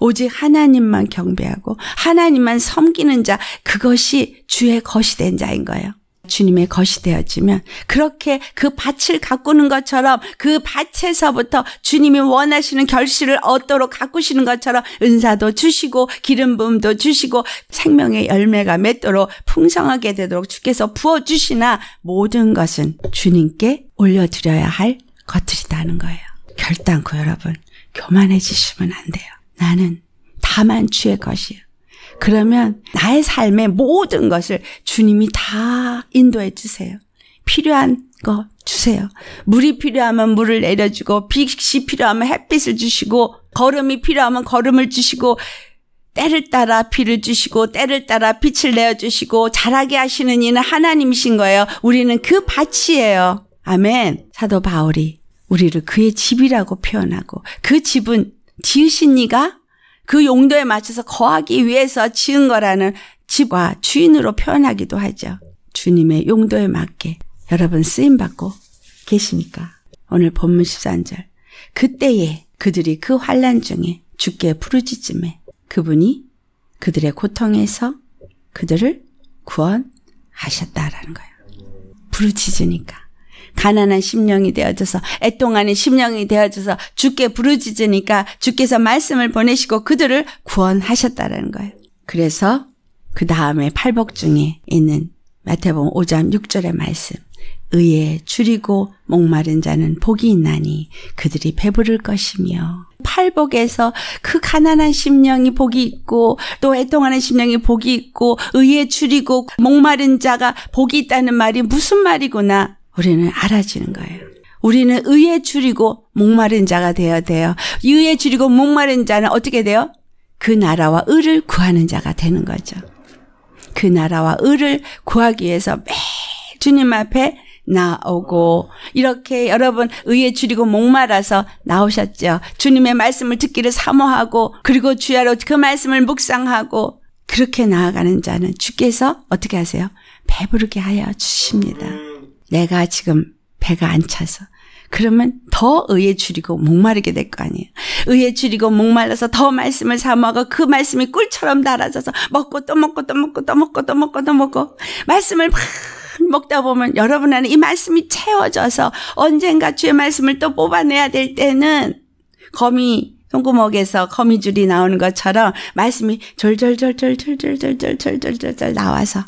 오직 하나님만 경배하고 하나님만 섬기는 자 그것이 주의 것이 된 자인 거예요. 주님의 것이 되어지면 그렇게 그 밭을 가꾸는 것처럼 그 밭에서부터 주님이 원하시는 결실을 얻도록 가꾸시는 것처럼 은사도 주시고 기름 부음도 주시고 생명의 열매가 맺도록 풍성하게 되도록 주께서 부어 주시나 모든 것은 주님께 올려드려야 할 것들이다는 거예요. 결단코 여러분 교만해지시면 안 돼요. 나는 다만 주의 것이요. 그러면 나의 삶의 모든 것을 주님이 다 인도해 주세요. 필요한 거 주세요. 물이 필요하면 물을 내려주고 빛이 필요하면 햇빛을 주시고 걸음이 필요하면 걸음을 주시고 때를 따라 비를 주시고 때를 따라 빛을 내어 주시고 자라게 하시는 이는 하나님이신 거예요. 우리는 그 밭이에요. 아멘. 사도 바울이 우리를 그의 집이라고 표현하고 그 집은 지으신니가 그 용도에 맞춰서 거하기 위해서 지은 거라는 집과 주인으로 표현하기도 하죠. 주님의 용도에 맞게 여러분 쓰임받고 계십니까? 오늘 본문 13절 그때에 그들이 그 환란 중에 주께 부르짖음에 그분이 그들의 고통에서 그들을 구원하셨다라는 거예요. 부르짖으니까 가난한 심령이 되어져서 애통하는 심령이 되어져서 주께 부르짖으니까 주께서 말씀을 보내시고 그들을 구원하셨다라는 거예요. 그래서 그 다음에 팔복중에 있는 마태복음 5장 6절의 말씀 의에 줄이고 목마른 자는 복이 있나니 그들이 배부를 것이며 팔복에서 그 가난한 심령이 복이 있고 또 애통하는 심령이 복이 있고 의에 줄이고 목마른 자가 복이 있다는 말이 무슨 말이구나 우리는 알아지는 거예요. 우리는 의에 줄이고 목마른 자가 되어야 돼요. 의에 줄이고 목마른 자는 어떻게 돼요? 그 나라와 의를 구하는 자가 되는 거죠. 그 나라와 의를 구하기 위해서 매일 주님 앞에 나오고 이렇게 여러분 의에 줄이고 목말라서 나오셨죠. 주님의 말씀을 듣기를 사모하고 그리고 주야로 그 말씀을 묵상하고 그렇게 나아가는 자는 주께서 어떻게 하세요? 배부르게 하여 주십니다. 내가 지금 배가 안 차서 그러면 더 의에 줄이고 목마르게 될 거 아니에요. 의에 줄이고 목말라서 더 말씀을 사모하고 그 말씀이 꿀처럼 달아져서 먹고 또 먹고 또 먹고 또 먹고 또 먹고 또 먹고 말씀을 막 먹다 보면 여러분 안에 이 말씀이 채워져서 언젠가 주의 말씀을 또 뽑아내야 될 때는 거미 송구멍에서 거미줄이 나오는 것처럼 말씀이 졸졸졸졸졸졸졸졸졸졸 나와서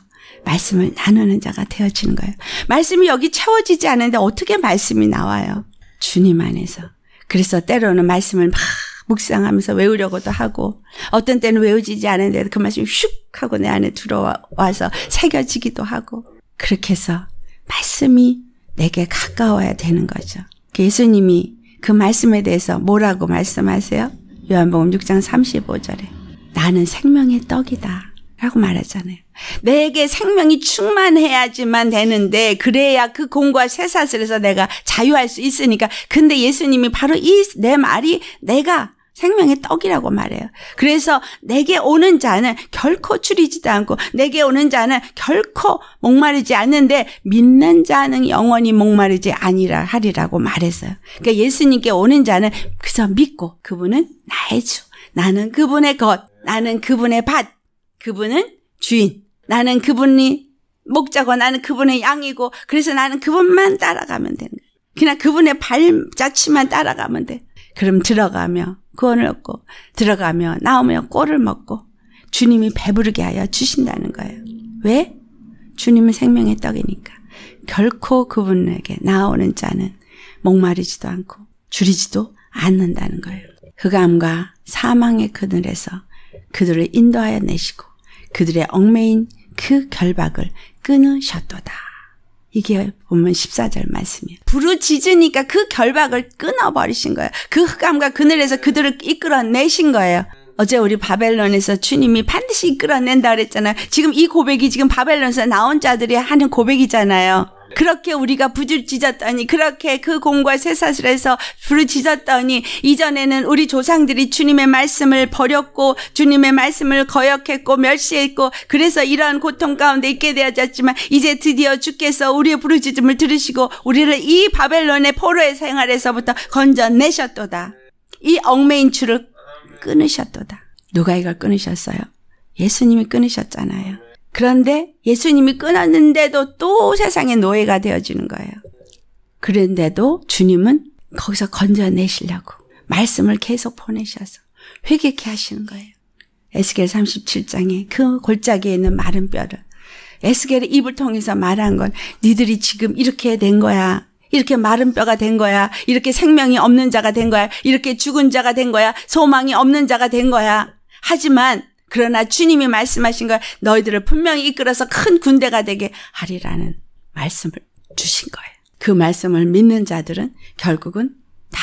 말씀을 나누는 자가 되어지는 거예요. 말씀이 여기 채워지지 않는데 어떻게 말씀이 나와요? 주님 안에서. 그래서 때로는 말씀을 막 묵상하면서 외우려고도 하고 어떤 때는 외우지지 않은데 그 말씀이 슉 하고 내 안에 들어와서 새겨지기도 하고 그렇게 해서 말씀이 내게 가까워야 되는 거죠. 그 예수님이 그 말씀에 대해서 뭐라고 말씀하세요? 요한복음 6장 35절에 나는 생명의 떡이다 라고 말하잖아요. 내게 생명이 충만해야지만 되는데 그래야 그 공과 쇠사슬에서 내가 자유할 수 있으니까 근데 예수님이 바로 이 내 말이 내가 생명의 떡이라고 말해요. 그래서 내게 오는 자는 결코 추리지도 않고 내게 오는 자는 결코 목마르지 않는데 믿는 자는 영원히 목마르지 아니라 하리라고 말했어요. 그러니까 예수님께 오는 자는 그저 믿고 그분은 나의 주, 나는 그분의 것, 나는 그분의 밭, 그분은 주인. 나는 그분이 목자고 나는 그분의 양이고 그래서 나는 그분만 따라가면 되는 거예 그냥 그분의 발자취만 따라가면 돼. 그럼 들어가며 구원을 얻고 들어가며 나오며 꼴을 먹고 주님이 배부르게 하여 주신다는 거예요. 왜? 주님은 생명의 떡이니까. 결코 그분에게 나오는 자는 목마르지도 않고 줄이지도 않는다는 거예요. 흑암과 그 사망의 그늘에서 그들을 인도하여 내시고 그들의 얽매인 그 결박을 끊으셨도다. 이게 보면 14절 말씀이에요. 부르짖으니까 그 결박을 끊어버리신 거예요. 그 흑암과 그늘에서 그들을 이끌어내신 거예요. 어제 우리 바벨론에서 주님이 반드시 이끌어낸다 그랬잖아요. 지금 이 고백이 지금 바벨론에서 나온 자들이 하는 고백이잖아요. 그렇게 우리가 부질짖었더니 그렇게 그 공과 새사슬에서 부르짖었더니 이전에는 우리 조상들이 주님의 말씀을 버렸고 주님의 말씀을 거역했고 멸시했고 그래서 이러한 고통 가운데 있게 되어졌지만 이제 드디어 주께서 우리의 부르짖음을 들으시고 우리를 이 바벨론의 포로의 생활에서부터 건져내셨도다. 이 얽매인 줄을 끊으셨도다. 누가 이걸 끊으셨어요? 예수님이 끊으셨잖아요. 그런데 예수님이 끊었는데도 또 세상의 노예가 되어지는 거예요. 그런데도 주님은 거기서 건져내시려고 말씀을 계속 보내셔서 회개케 하시는 거예요. 에스겔 37장에 그 골짜기에 있는 마른 뼈를 에스겔의 입을 통해서 말한 건 니들이 지금 이렇게 된 거야. 이렇게 마른 뼈가 된 거야. 이렇게 생명이 없는 자가 된 거야. 이렇게 죽은 자가 된 거야. 소망이 없는 자가 된 거야. 하지만 그러나 주님이 말씀하신 걸 너희들을 분명히 이끌어서 큰 군대가 되게 하리라는 말씀을 주신 거예요. 그 말씀을 믿는 자들은 결국은 다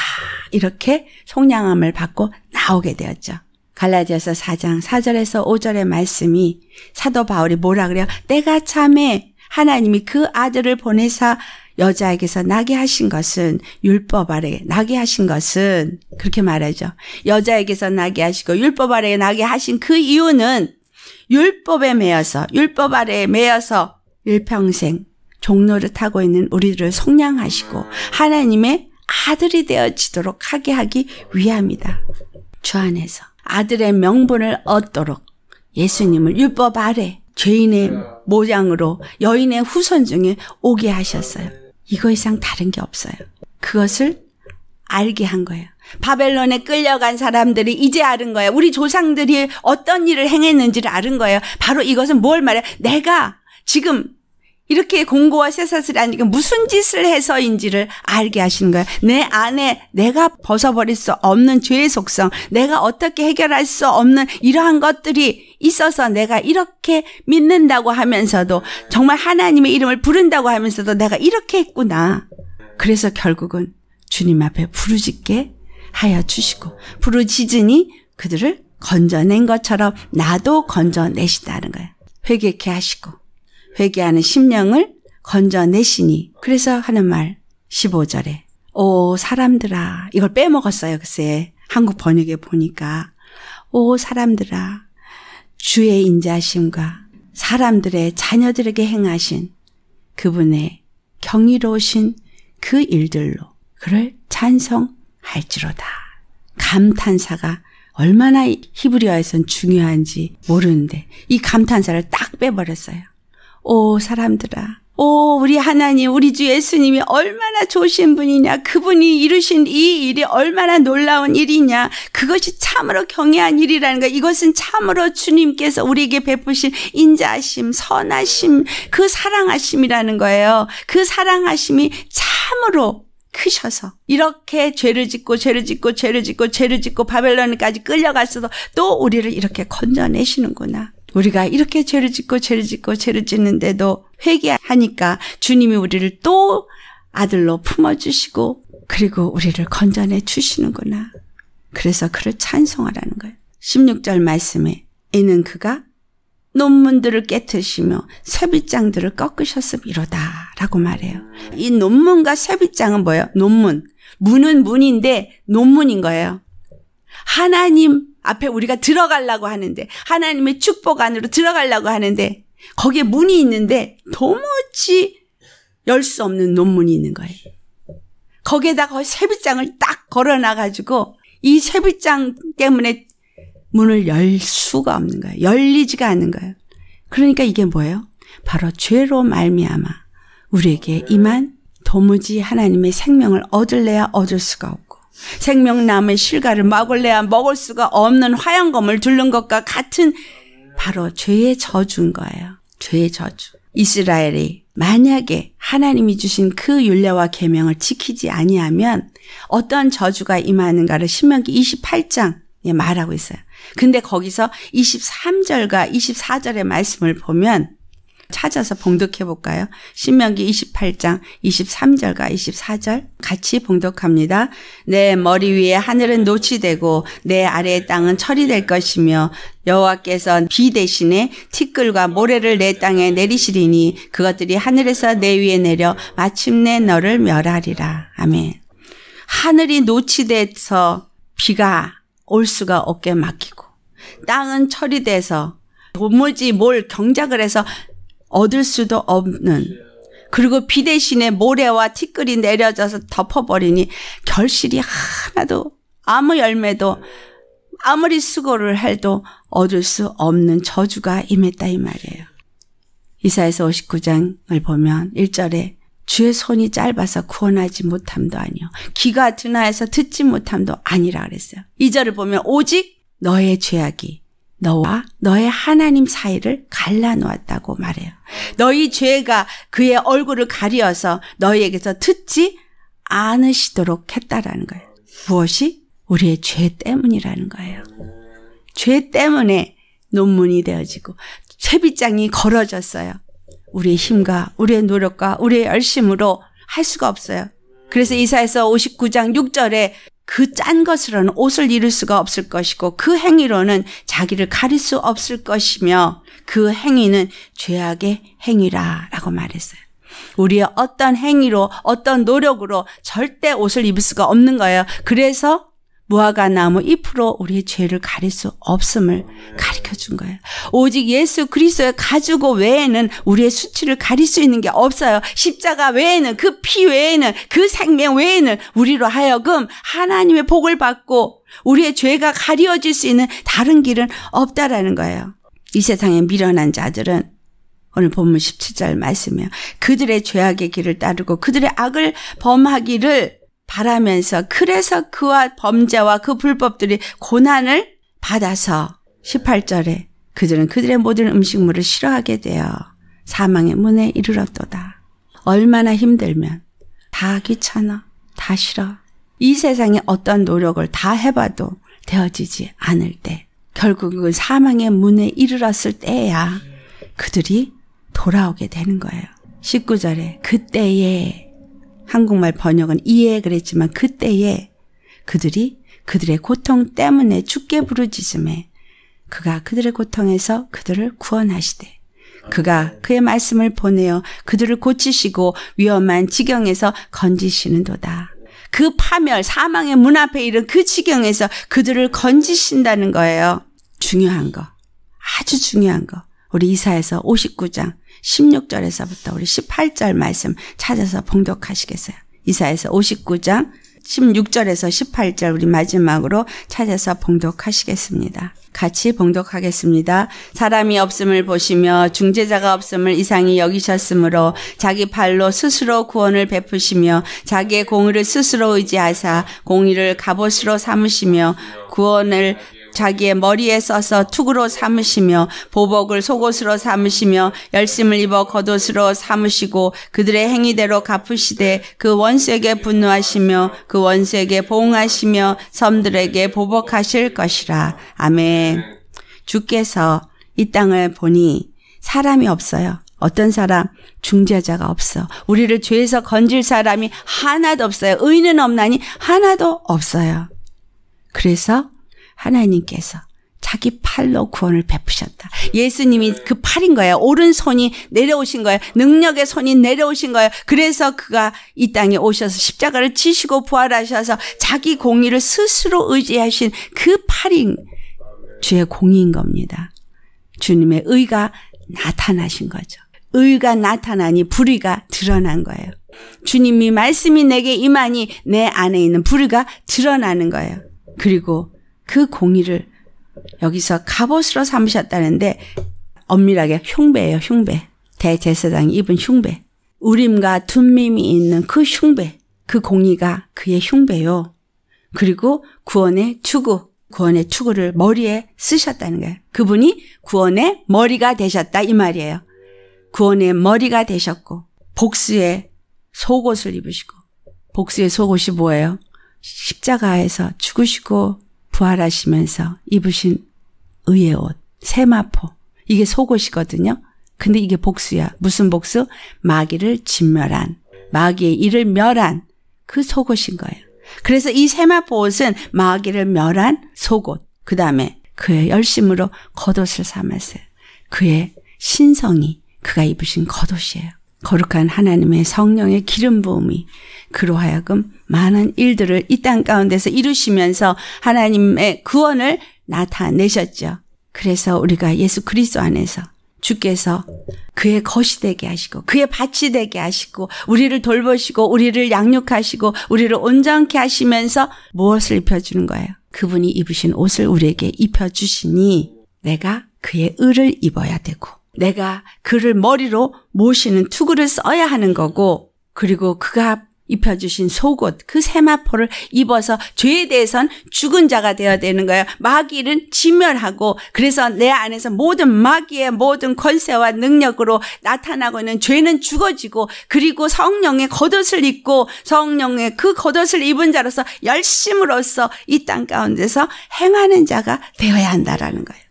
이렇게 속량함을 받고 나오게 되었죠. 갈라디아서 4장 4절에서 5절의 말씀이 사도 바울이 뭐라 그래요? 때가 참에 하나님이 그 아들을 보내사 여자에게서 나게 하신 것은 율법 아래 나게 하신 것은 그렇게 말하죠. 여자에게서 나게 하시고 율법 아래 나게 하신 그 이유는 율법에 매여서 율법 아래에 매여서 일평생 종로를 타고 있는 우리를 속량하시고 하나님의 아들이 되어지도록 하게 하기 위함이다. 주 안에서 아들의 명분을 얻도록 예수님을 율법 아래 죄인의 모양으로 여인의 후손 중에 오게 하셨어요. 이거 이상 다른 게 없어요. 그것을 알게 한 거예요. 바벨론에 끌려간 사람들이 이제 아는 거예요. 우리 조상들이 어떤 일을 행했는지를 아는 거예요. 바로 이것은 뭘 말해? 내가 지금 이렇게 공고와 쇠사슬이 아니고 무슨 짓을 해서인지를 알게 하신 거예요. 내 안에 내가 벗어버릴 수 없는 죄의 속성, 내가 어떻게 해결할 수 없는 이러한 것들이 있어서 내가 이렇게 믿는다고 하면서도 정말 하나님의 이름을 부른다고 하면서도 내가 이렇게 했구나. 그래서 결국은 주님 앞에 부르짖게 하여 주시고 부르짖으니 그들을 건져낸 것처럼 나도 건져내시다는 거예요. 회개케 하시고 회개하는 심령을 건져내시니 그래서 하는 말 15절에 오 사람들아 이걸 빼먹었어요 글쎄 한국 번역에 보니까 오 사람들아 주의 인자심과 사람들의 자녀들에게 행하신 그분의 경이로우신 그 일들로 그를 찬성할지로다. 감탄사가 얼마나 히브리어에선 중요한지 모르는데 이 감탄사를 딱 빼버렸어요. 오 사람들아 오, 우리 하나님, 우리 주 예수님이 얼마나 좋으신 분이냐, 그분이 이루신 이 일이 얼마나 놀라운 일이냐, 그것이 참으로 경외한 일이라는 거, 이것은 참으로 주님께서 우리에게 베푸신 인자하심, 선하심, 그 사랑하심이라는 거예요. 그 사랑하심이 참으로 크셔서 이렇게 죄를 짓고 죄를 짓고 죄를 짓고 죄를 짓고 바벨론까지 끌려갔어도 또 우리를 이렇게 건져내시는구나. 우리가 이렇게 죄를 짓고 죄를 짓고 죄를 짓는데도 회개하니까 주님이 우리를 또 아들로 품어주시고 그리고 우리를 건전해 주시는구나. 그래서 그를 찬송하라는 거예요. 16절 말씀에 이는 그가 논문들을 깨뜨시며 세빗장들을 꺾으셨음이로다 라고 말해요. 이 논문과 세빗장은 뭐예요? 논문. 문은 문인데 논문인 거예요. 하나님 앞에 우리가 들어가려고 하는데 하나님의 축복 안으로 들어가려고 하는데 거기에 문이 있는데 도무지 열 수 없는 논문이 있는 거예요. 거기에다가 세비장을 딱 걸어놔가지고 이 세비장 때문에 문을 열 수가 없는 거예요. 열리지가 않는 거예요. 그러니까 이게 뭐예요? 바로 죄로 말미암아 우리에게 임한 도무지 하나님의 생명을 얻을래야 얻을 수가 없고 생명나무의 실과를 먹을래야 먹을 수가 없는 화양검을 둘른 것과 같은 바로 죄의 저주인 거예요. 죄의 저주. 이스라엘이 만약에 하나님이 주신 그 율례와 계명을 지키지 아니하면 어떠 저주가 임하는가를 신명기 28장에 말하고 있어요. 근데 거기서 23절과 24절의 말씀을 보면 찾아서 봉독해 볼까요? 신명기 28장 23절과 24절 같이 봉독합니다. 내 머리 위에 하늘은 노치되고 내 아래의 땅은 철이 될 것이며 여호와께서 비 대신에 티끌과 모래를 내 땅에 내리시리니 그것들이 하늘에서 내 위에 내려 마침내 너를 멸하리라. 아멘. 하늘이 노치돼서 비가 올 수가 없게 막히고 땅은 철이 돼서 도무지 뭘 경작을 해서 얻을 수도 없는 그리고 비 대신에 모래와 티끌이 내려져서 덮어버리니 결실이 하나도 아무 열매도 아무리 수고를 해도 얻을 수 없는 저주가 임했다 이 말이에요. 이사에서 59장을 보면 1절에 주의 손이 짧아서 구원하지 못함도 아니요 귀가 드나해서 듣지 못함도 아니라 그랬어요. 2절을 보면 오직 너의 죄악이 너와 너의 하나님 사이를 갈라놓았다고 말해요. 너희 죄가 그의 얼굴을 가리서 너희에게서 듣지 않으시도록 했다라는 거예요. 무엇이? 우리의 죄 때문이라는 거예요. 죄 때문에 논문이 되어지고 채빗장이 걸어졌어요. 우리의 힘과 우리의 노력과 우리의 열심으로 할 수가 없어요. 그래서 이사에서 59장 6절에 그짠 것으로는 옷을 잃을 수가 없을 것이고 그 행위로는 자기를 가릴 수 없을 것이며 그 행위는 죄악의 행위라라고 말했어요. 우리의 어떤 행위로 어떤 노력으로 절대 옷을 입을 수가 없는 거예요. 그래서 무화과 나무 잎으로 우리의 죄를 가릴 수 없음을 가르쳐 준 거예요. 오직 예수 그리스도의 가지고 외에는 우리의 수치를 가릴 수 있는 게 없어요. 십자가 외에는 그 피 외에는 그 생명 외에는 우리로 하여금 하나님의 복을 받고 우리의 죄가 가려질 수 있는 다른 길은 없다라는 거예요. 이 세상에 미련한 자들은 오늘 본문 17절 말씀이에요. 그들의 죄악의 길을 따르고 그들의 악을 범하기를 바라면서 그래서 그와 범죄와 그 불법들이 고난을 받아서 18절에 그들은 그들의 모든 음식물을 싫어하게 되어 사망의 문에 이르렀도다. 얼마나 힘들면 다 귀찮아, 다 싫어. 이 세상에 어떤 노력을 다 해봐도 되어지지 않을 때 결국은 사망의 문에 이르렀을 때야 그들이 돌아오게 되는 거예요. 19절에 그때에 한국말 번역은 이해 그랬지만 그때에 그들이 그들의 고통 때문에 죽게 부르짖음에 그가 그들의 고통에서 그들을 구원하시되 그가 그의 말씀을 보내어 그들을 고치시고 위험한 지경에서 건지시는도다. 그 파멸 사망의 문 앞에 이른 그 지경에서 그들을 건지신다는 거예요. 중요한 거. 아주 중요한 거. 우리 이사에서 59장 16절에서부터 우리 18절 말씀 찾아서 봉독하시겠어요. 이사에서 59장 16절에서 18절 우리 마지막으로 찾아서 봉독하시겠습니다. 같이 봉독하겠습니다. 사람이 없음을 보시며 중재자가 없음을 이상히 여기셨으므로 자기 발로 스스로 구원을 베푸시며 자기의 공의를 스스로 의지하사 공의를 갑옷으로 삼으시며 구원을 자기의 머리에 써서 투구로 삼으시며 보복을 속옷으로 삼으시며 열심을 입어 겉옷으로 삼으시고 그들의 행위대로 갚으시되 그 원수에게 분노하시며 그 원수에게 보응하시며 섬들에게 보복하실 것이라. 아멘. 주께서 이 땅을 보니 사람이 없어요. 어떤 사람? 중재자가 없어. 우리를 죄에서 건질 사람이 하나도 없어요. 의는 없나니 하나도 없어요. 그래서 하나님께서 자기 팔로 구원을 베푸셨다. 예수님이 그 팔인 거예요. 오른손이 내려오신 거예요. 능력의 손이 내려오신 거예요. 그래서 그가 이 땅에 오셔서 십자가를 치시고 부활하셔서 자기 공의를 스스로 의지하신 그 팔인 주의 공의인 겁니다. 주님의 의가 나타나신 거죠. 의가 나타나니 불의가 드러난 거예요. 주님이 말씀이 내게 임하니 내 안에 있는 불의가 드러나는 거예요. 그리고 그 공의를 여기서 갑옷으로 삼으셨다는데 엄밀하게 흉배예요, 흉배. 대제사장이 입은 흉배. 우림과 둠밈이 있는 그 흉배. 그 공의가 그의 흉배요. 그리고 구원의 추구, 구원의 추구를 머리에 쓰셨다는 거예요. 그분이 구원의 머리가 되셨다 이 말이에요. 구원의 머리가 되셨고 복수의 속옷을 입으시고 복수의 속옷이 뭐예요? 십자가에서 죽으시고 부활하시면서 입으신 의의 옷, 세마포. 이게 속옷이거든요. 근데 이게 복수야. 무슨 복수? 마귀를 진멸한, 마귀의 일을 멸한 그 속옷인 거예요. 그래서 이 세마포 옷은 마귀를 멸한 속옷. 그 다음에 그의 열심으로 겉옷을 삼았어요. 그의 신성이 그가 입으신 겉옷이에요. 거룩한 하나님의 성령의 기름 부음이 그로 하여금 많은 일들을 이 땅 가운데서 이루시면서 하나님의 구원을 나타내셨죠. 그래서 우리가 예수 그리스도 안에서 주께서 그의 것이 되게 하시고 그의 밭이 되게 하시고 우리를 돌보시고 우리를 양육하시고 우리를 온전케 하시면서 무엇을 입혀주는 거예요? 그분이 입으신 옷을 우리에게 입혀주시니 내가 그의 을을 입어야 되고 내가 그를 머리로 모시는 투구를 써야 하는 거고 그리고 그가 입혀주신 속옷 그 세마포를 입어서 죄에 대해선 죽은 자가 되어야 되는 거예요. 마귀를 진멸하고 그래서 내 안에서 모든 마귀의 모든 권세와 능력으로 나타나고 있는 죄는 죽어지고 그리고 성령의 겉옷을 입고 성령의 그 겉옷을 입은 자로서 열심으로써 이 땅 가운데서 행하는 자가 되어야 한다라는 거예요.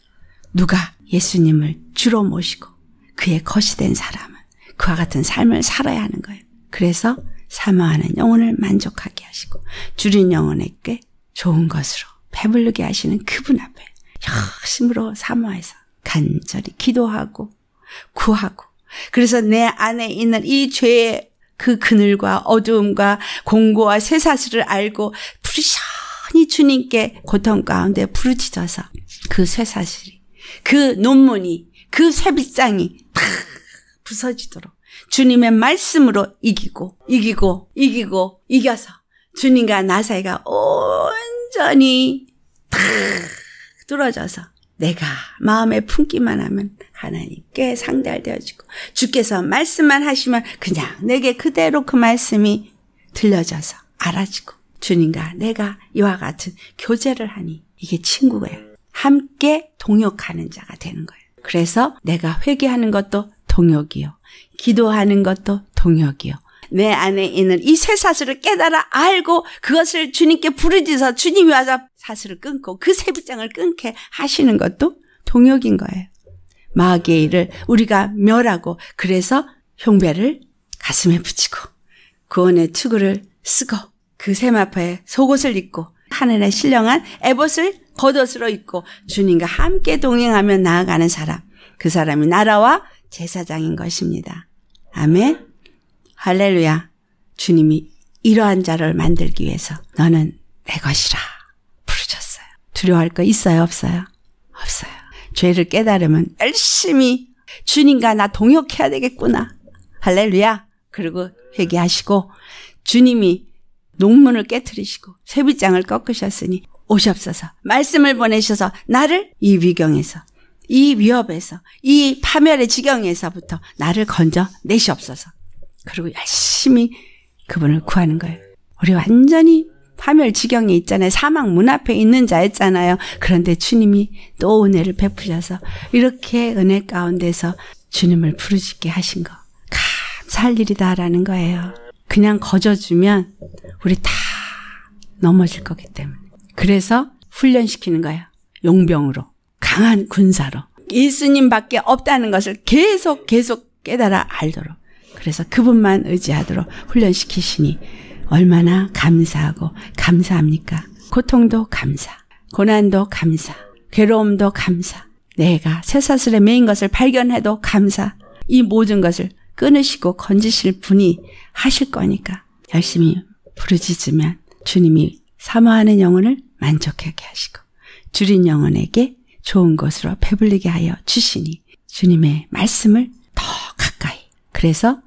누가 예수님을 주로 모시고 그의 것이 된 사람은 그와 같은 삶을 살아야 하는 거예요. 그래서 사모하는 영혼을 만족하게 하시고 줄인 영혼에게 좋은 것으로 배부르게 하시는 그분 앞에 열심으로 사모해서 간절히 기도하고 구하고 그래서 내 안에 있는 이 죄의 그 그늘과 어두움과 공고와 쇠사슬을 알고 부르셔니 주님께 고통 가운데 부르짖어서 그 쇠사슬이 그 논문이 그 쇠빗장이 다 부서지도록 주님의 말씀으로 이기고 이기고 이기고 이겨서 주님과 나 사이가 온전히 탁 뚫어져서 내가 마음에 품기만 하면 하나님께 상달되어지고 주께서 말씀만 하시면 그냥 내게 그대로 그 말씀이 들려져서 알아지고 주님과 내가 이와 같은 교제를 하니 이게 친구예요. 함께 동역하는 자가 되는 거예요. 그래서 내가 회개하는 것도 동역이요. 기도하는 것도 동역이요. 내 안에 있는 이새 사슬을 깨달아 알고 그것을 주님께 부르짖어 주님이 와서 사슬을 끊고 그 세비장을 끊게 하시는 것도 동역인 거예요. 마귀의 일을 우리가 멸하고 그래서 흉배를 가슴에 붙이고 구원의 투구를 쓰고 그 세마포에 속옷을 입고 하늘에 신령한 에봇을 겉옷으로 입고 주님과 함께 동행하며 나아가는 사람. 그 사람이 나라와 제사장인 것입니다. 아멘. 할렐루야. 주님이 이러한 자를 만들기 위해서 너는 내 것이라 부르셨어요. 두려워할 거 있어요, 없어요? 없어요. 죄를 깨달으면 열심히 주님과 나 동역해야 되겠구나. 할렐루야. 그리고 회개하시고 주님이 농문을 깨뜨리시고 세비장을 꺾으셨으니 오셨어서 말씀을 보내셔서 나를 이 위경에서, 이 위협에서, 이 파멸의 지경에서부터 나를 건져 내시옵소서. 그리고 열심히 그분을 구하는 거예요. 우리 완전히 파멸 지경에 있잖아요. 사망 문 앞에 있는 자였잖아요. 그런데 주님이 또 은혜를 베푸셔서 이렇게 은혜 가운데서 주님을 부르짖게 하신 거. 감사할 일이다라는 거예요. 그냥 거저주면 우리 다 넘어질 거기 때문에. 그래서 훈련시키는 거야. 용병으로. 강한 군사로. 예수님밖에 없다는 것을 계속 계속 깨달아 알도록. 그래서 그분만 의지하도록 훈련시키시니 얼마나 감사하고 감사합니까? 고통도 감사, 고난도 감사, 괴로움도 감사, 내가 새사슬에 매인 것을 발견해도 감사, 이 모든 것을 끊으시고 건지실 분이 하실 거니까 열심히 부르짖으면 주님이 사모하는 영혼을 만족하게 하시고 주린 영혼에게 좋은 것으로 배불리게 하여 주시니 주님의 말씀을 더 가까이 그래서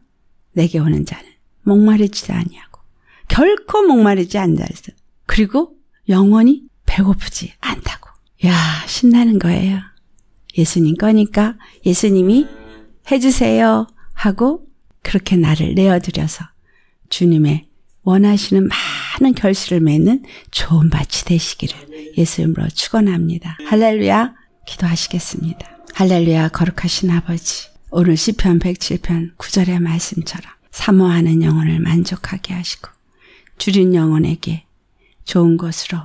내게 오는 자는 목마르지도 아니하고 결코 목마르지 않다 했어. 그리고 영원히 배고프지 않다고. 야 신나는 거예요. 예수님 거니까 예수님이 해주세요 하고 그렇게 나를 내어드려서 주님의 원하시는 많은 결실을 맺는 좋은 밭이 되시기를 예수 님으로 축원합니다. 할렐루야 기도하시겠습니다. 할렐루야 거룩하신 아버지 오늘 시편 107편 9절의 말씀처럼 사모하는 영혼을 만족하게 하시고 줄인 영혼에게 좋은 것으로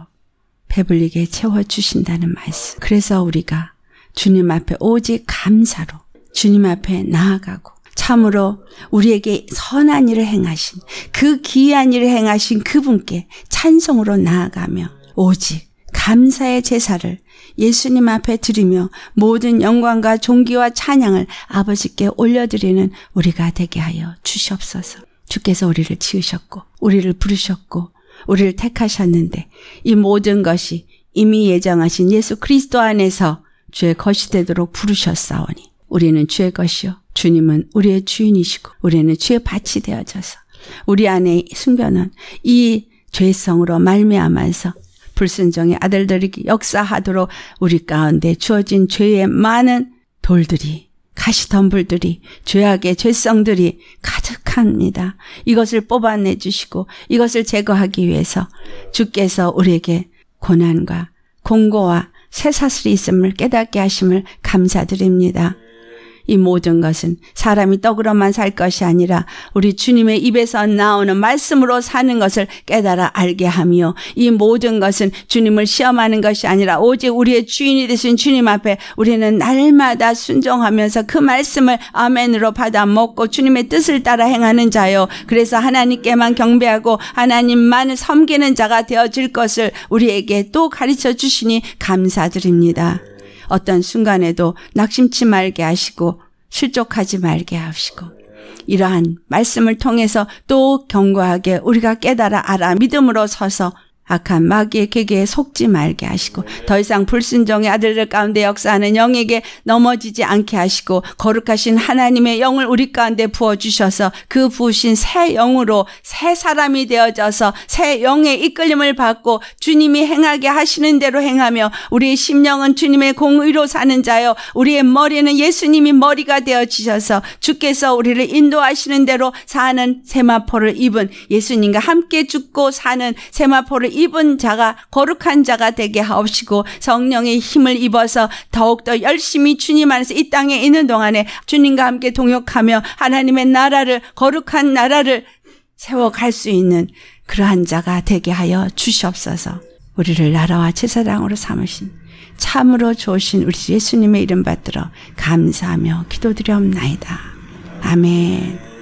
배불리게 채워주신다는 말씀. 그래서 우리가 주님 앞에 오직 감사로 주님 앞에 나아가고 참으로 우리에게 선한 일을 행하신 그귀한 일을 행하신 그분께 찬송으로 나아가며 오직 감사의 제사를 예수님 앞에 드리며 모든 영광과 존귀와 찬양을 아버지께 올려드리는 우리가 되게 하여 주시옵소서. 주께서 우리를 지으셨고 우리를 부르셨고 우리를 택하셨는데 이 모든 것이 이미 예정하신 예수 그리스도 안에서 주의 것이 되도록 부르셨사오니 우리는 주의 것이요. 주님은 우리의 주인이시고 우리는 주의 밭이 되어져서 우리 안에 숨겨놓은 이 죄성으로 말미암아서 불순종의 아들들이 역사하도록 우리 가운데 주어진 죄의 많은 돌들이 가시덤불들이 죄악의 죄성들이 가득합니다. 이것을 뽑아내 주시고 이것을 제거하기 위해서 주께서 우리에게 고난과 공고와 새 사슬이 있음을 깨닫게 하심을 감사드립니다. 이 모든 것은 사람이 떡으로만 살 것이 아니라 우리 주님의 입에서 나오는 말씀으로 사는 것을 깨달아 알게 하며 이 모든 것은 주님을 시험하는 것이 아니라 오직 우리의 주인이 되신 주님 앞에 우리는 날마다 순종하면서 그 말씀을 아멘으로 받아 먹고 주님의 뜻을 따라 행하는 자요. 그래서 하나님께만 경배하고 하나님만 섬기는 자가 되어질 것을 우리에게 또 가르쳐 주시니 감사드립니다. 어떤 순간에도 낙심치 말게 하시고 실족하지 말게 하시고 이러한 말씀을 통해서 또 견고하게 우리가 깨달아 알아 믿음으로 서서 악한 마귀의 계계에 속지 말게 하시고 더 이상 불순종의 아들들 가운데 역사하는 영에게 넘어지지 않게 하시고 거룩하신 하나님의 영을 우리 가운데 부어주셔서 그 부으신 새 영으로 새 사람이 되어져서 새 영의 이끌림을 받고 주님이 행하게 하시는 대로 행하며 우리의 심령은 주님의 공의로 사는 자요 우리의 머리는 예수님이 머리가 되어지셔서 주께서 우리를 인도하시는 대로 사는 세마포를 입은 예수님과 함께 죽고 사는 세마포를 입은 자가 거룩한 자가 되게 하옵시고 성령의 힘을 입어서 더욱더 열심히 주님 안에서 이 땅에 있는 동안에 주님과 함께 동역하며 하나님의 나라를 거룩한 나라를 세워갈 수 있는 그러한 자가 되게 하여 주시옵소서. 우리를 나라와 제사장으로 삼으신 참으로 좋으신 우리 예수님의 이름 받들어 감사하며 기도드려옵나이다. 아멘.